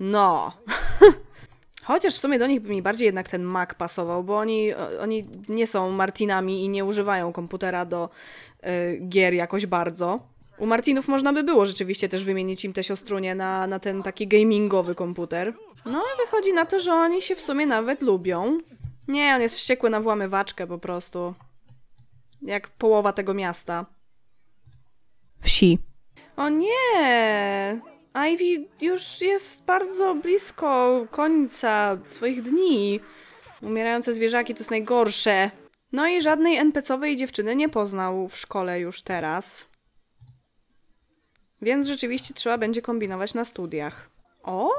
no. [laughs] Chociaż w sumie do nich by mi bardziej jednak ten Mac pasował, bo oni, oni nie są Martinami i nie używają komputera do y, gier jakoś bardzo. U Martinów można by było rzeczywiście też wymienić im te siostrunie na, na ten taki gamingowy komputer. No i wychodzi na to, że oni się w sumie nawet lubią. Nie, on jest wściekły na włamywaczkę po prostu. Jak połowa tego miasta. Wsi. O nie! Ivy już jest bardzo blisko końca swoich dni. Umierające zwierzaki to jest najgorsze. No i żadnej NPC-owej dziewczyny nie poznał w szkole już teraz. Więc rzeczywiście trzeba będzie kombinować na studiach. O,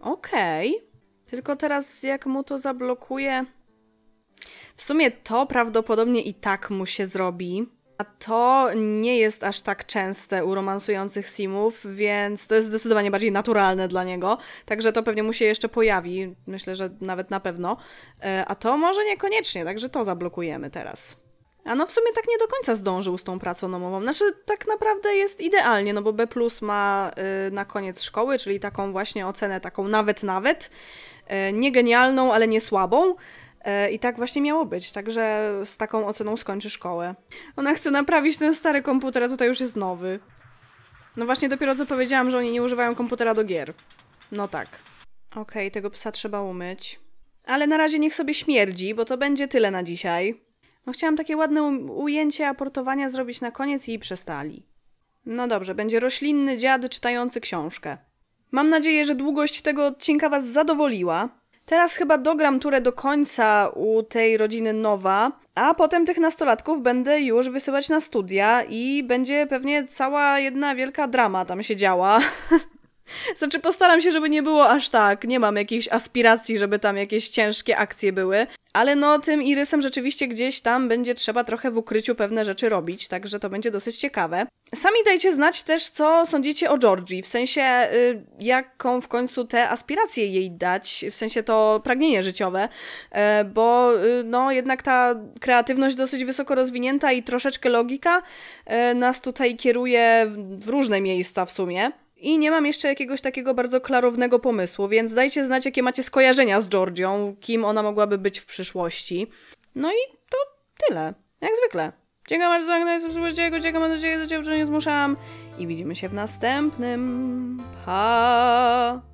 okej. Okay. Tylko teraz jak mu to zablokuje... W sumie to prawdopodobnie i tak mu się zrobi. A to nie jest aż tak częste u romansujących simów, więc to jest zdecydowanie bardziej naturalne dla niego. Także to pewnie mu się jeszcze pojawi. Myślę, że nawet na pewno. E, a to może niekoniecznie, także to zablokujemy teraz. A no w sumie tak nie do końca zdążył z tą pracą domową. Znaczy tak naprawdę jest idealnie, no bo B ma y, na koniec szkoły, czyli taką właśnie ocenę, taką nawet nawet, y, nie genialną, ale nie słabą. Y, I tak właśnie miało być, także z taką oceną skończy szkołę. Ona chce naprawić ten stary komputer, a tutaj już jest nowy. No właśnie dopiero co powiedziałam, że oni nie używają komputera do gier. No tak. Okej, okay, tego psa trzeba umyć. Ale na razie niech sobie śmierdzi, bo to będzie tyle na dzisiaj. No chciałam takie ładne um, ujęcie aportowania zrobić na koniec i przestali. No dobrze, będzie roślinny dziad czytający książkę. Mam nadzieję, że długość tego odcinka Was zadowoliła. Teraz chyba dogram turę do końca u tej rodziny Nowa, a potem tych nastolatków będę już wysyłać na studia i będzie pewnie cała jedna wielka drama tam się działa. [laughs] Znaczy, postaram się, żeby nie było aż tak. Nie mam jakichś aspiracji, żeby tam jakieś ciężkie akcje były. Ale no, tym irysem rzeczywiście gdzieś tam będzie trzeba trochę w ukryciu pewne rzeczy robić, także to będzie dosyć ciekawe. Sami dajcie znać też, co sądzicie o Georgii, w sensie y, jaką w końcu te aspiracje jej dać, w sensie to pragnienie życiowe, y, bo y, no jednak ta kreatywność dosyć wysoko rozwinięta i troszeczkę logika y, nas tutaj kieruje w różne miejsca w sumie. I nie mam jeszcze jakiegoś takiego bardzo klarownego pomysłu, więc dajcie znać, jakie macie skojarzenia z Georgią, kim ona mogłaby być w przyszłości. No i to tyle, jak zwykle. Dziękuję bardzo za oglądanie, subskrybujcie, dziękuję, mam że nie zmuszałam. I widzimy się w następnym. Pa!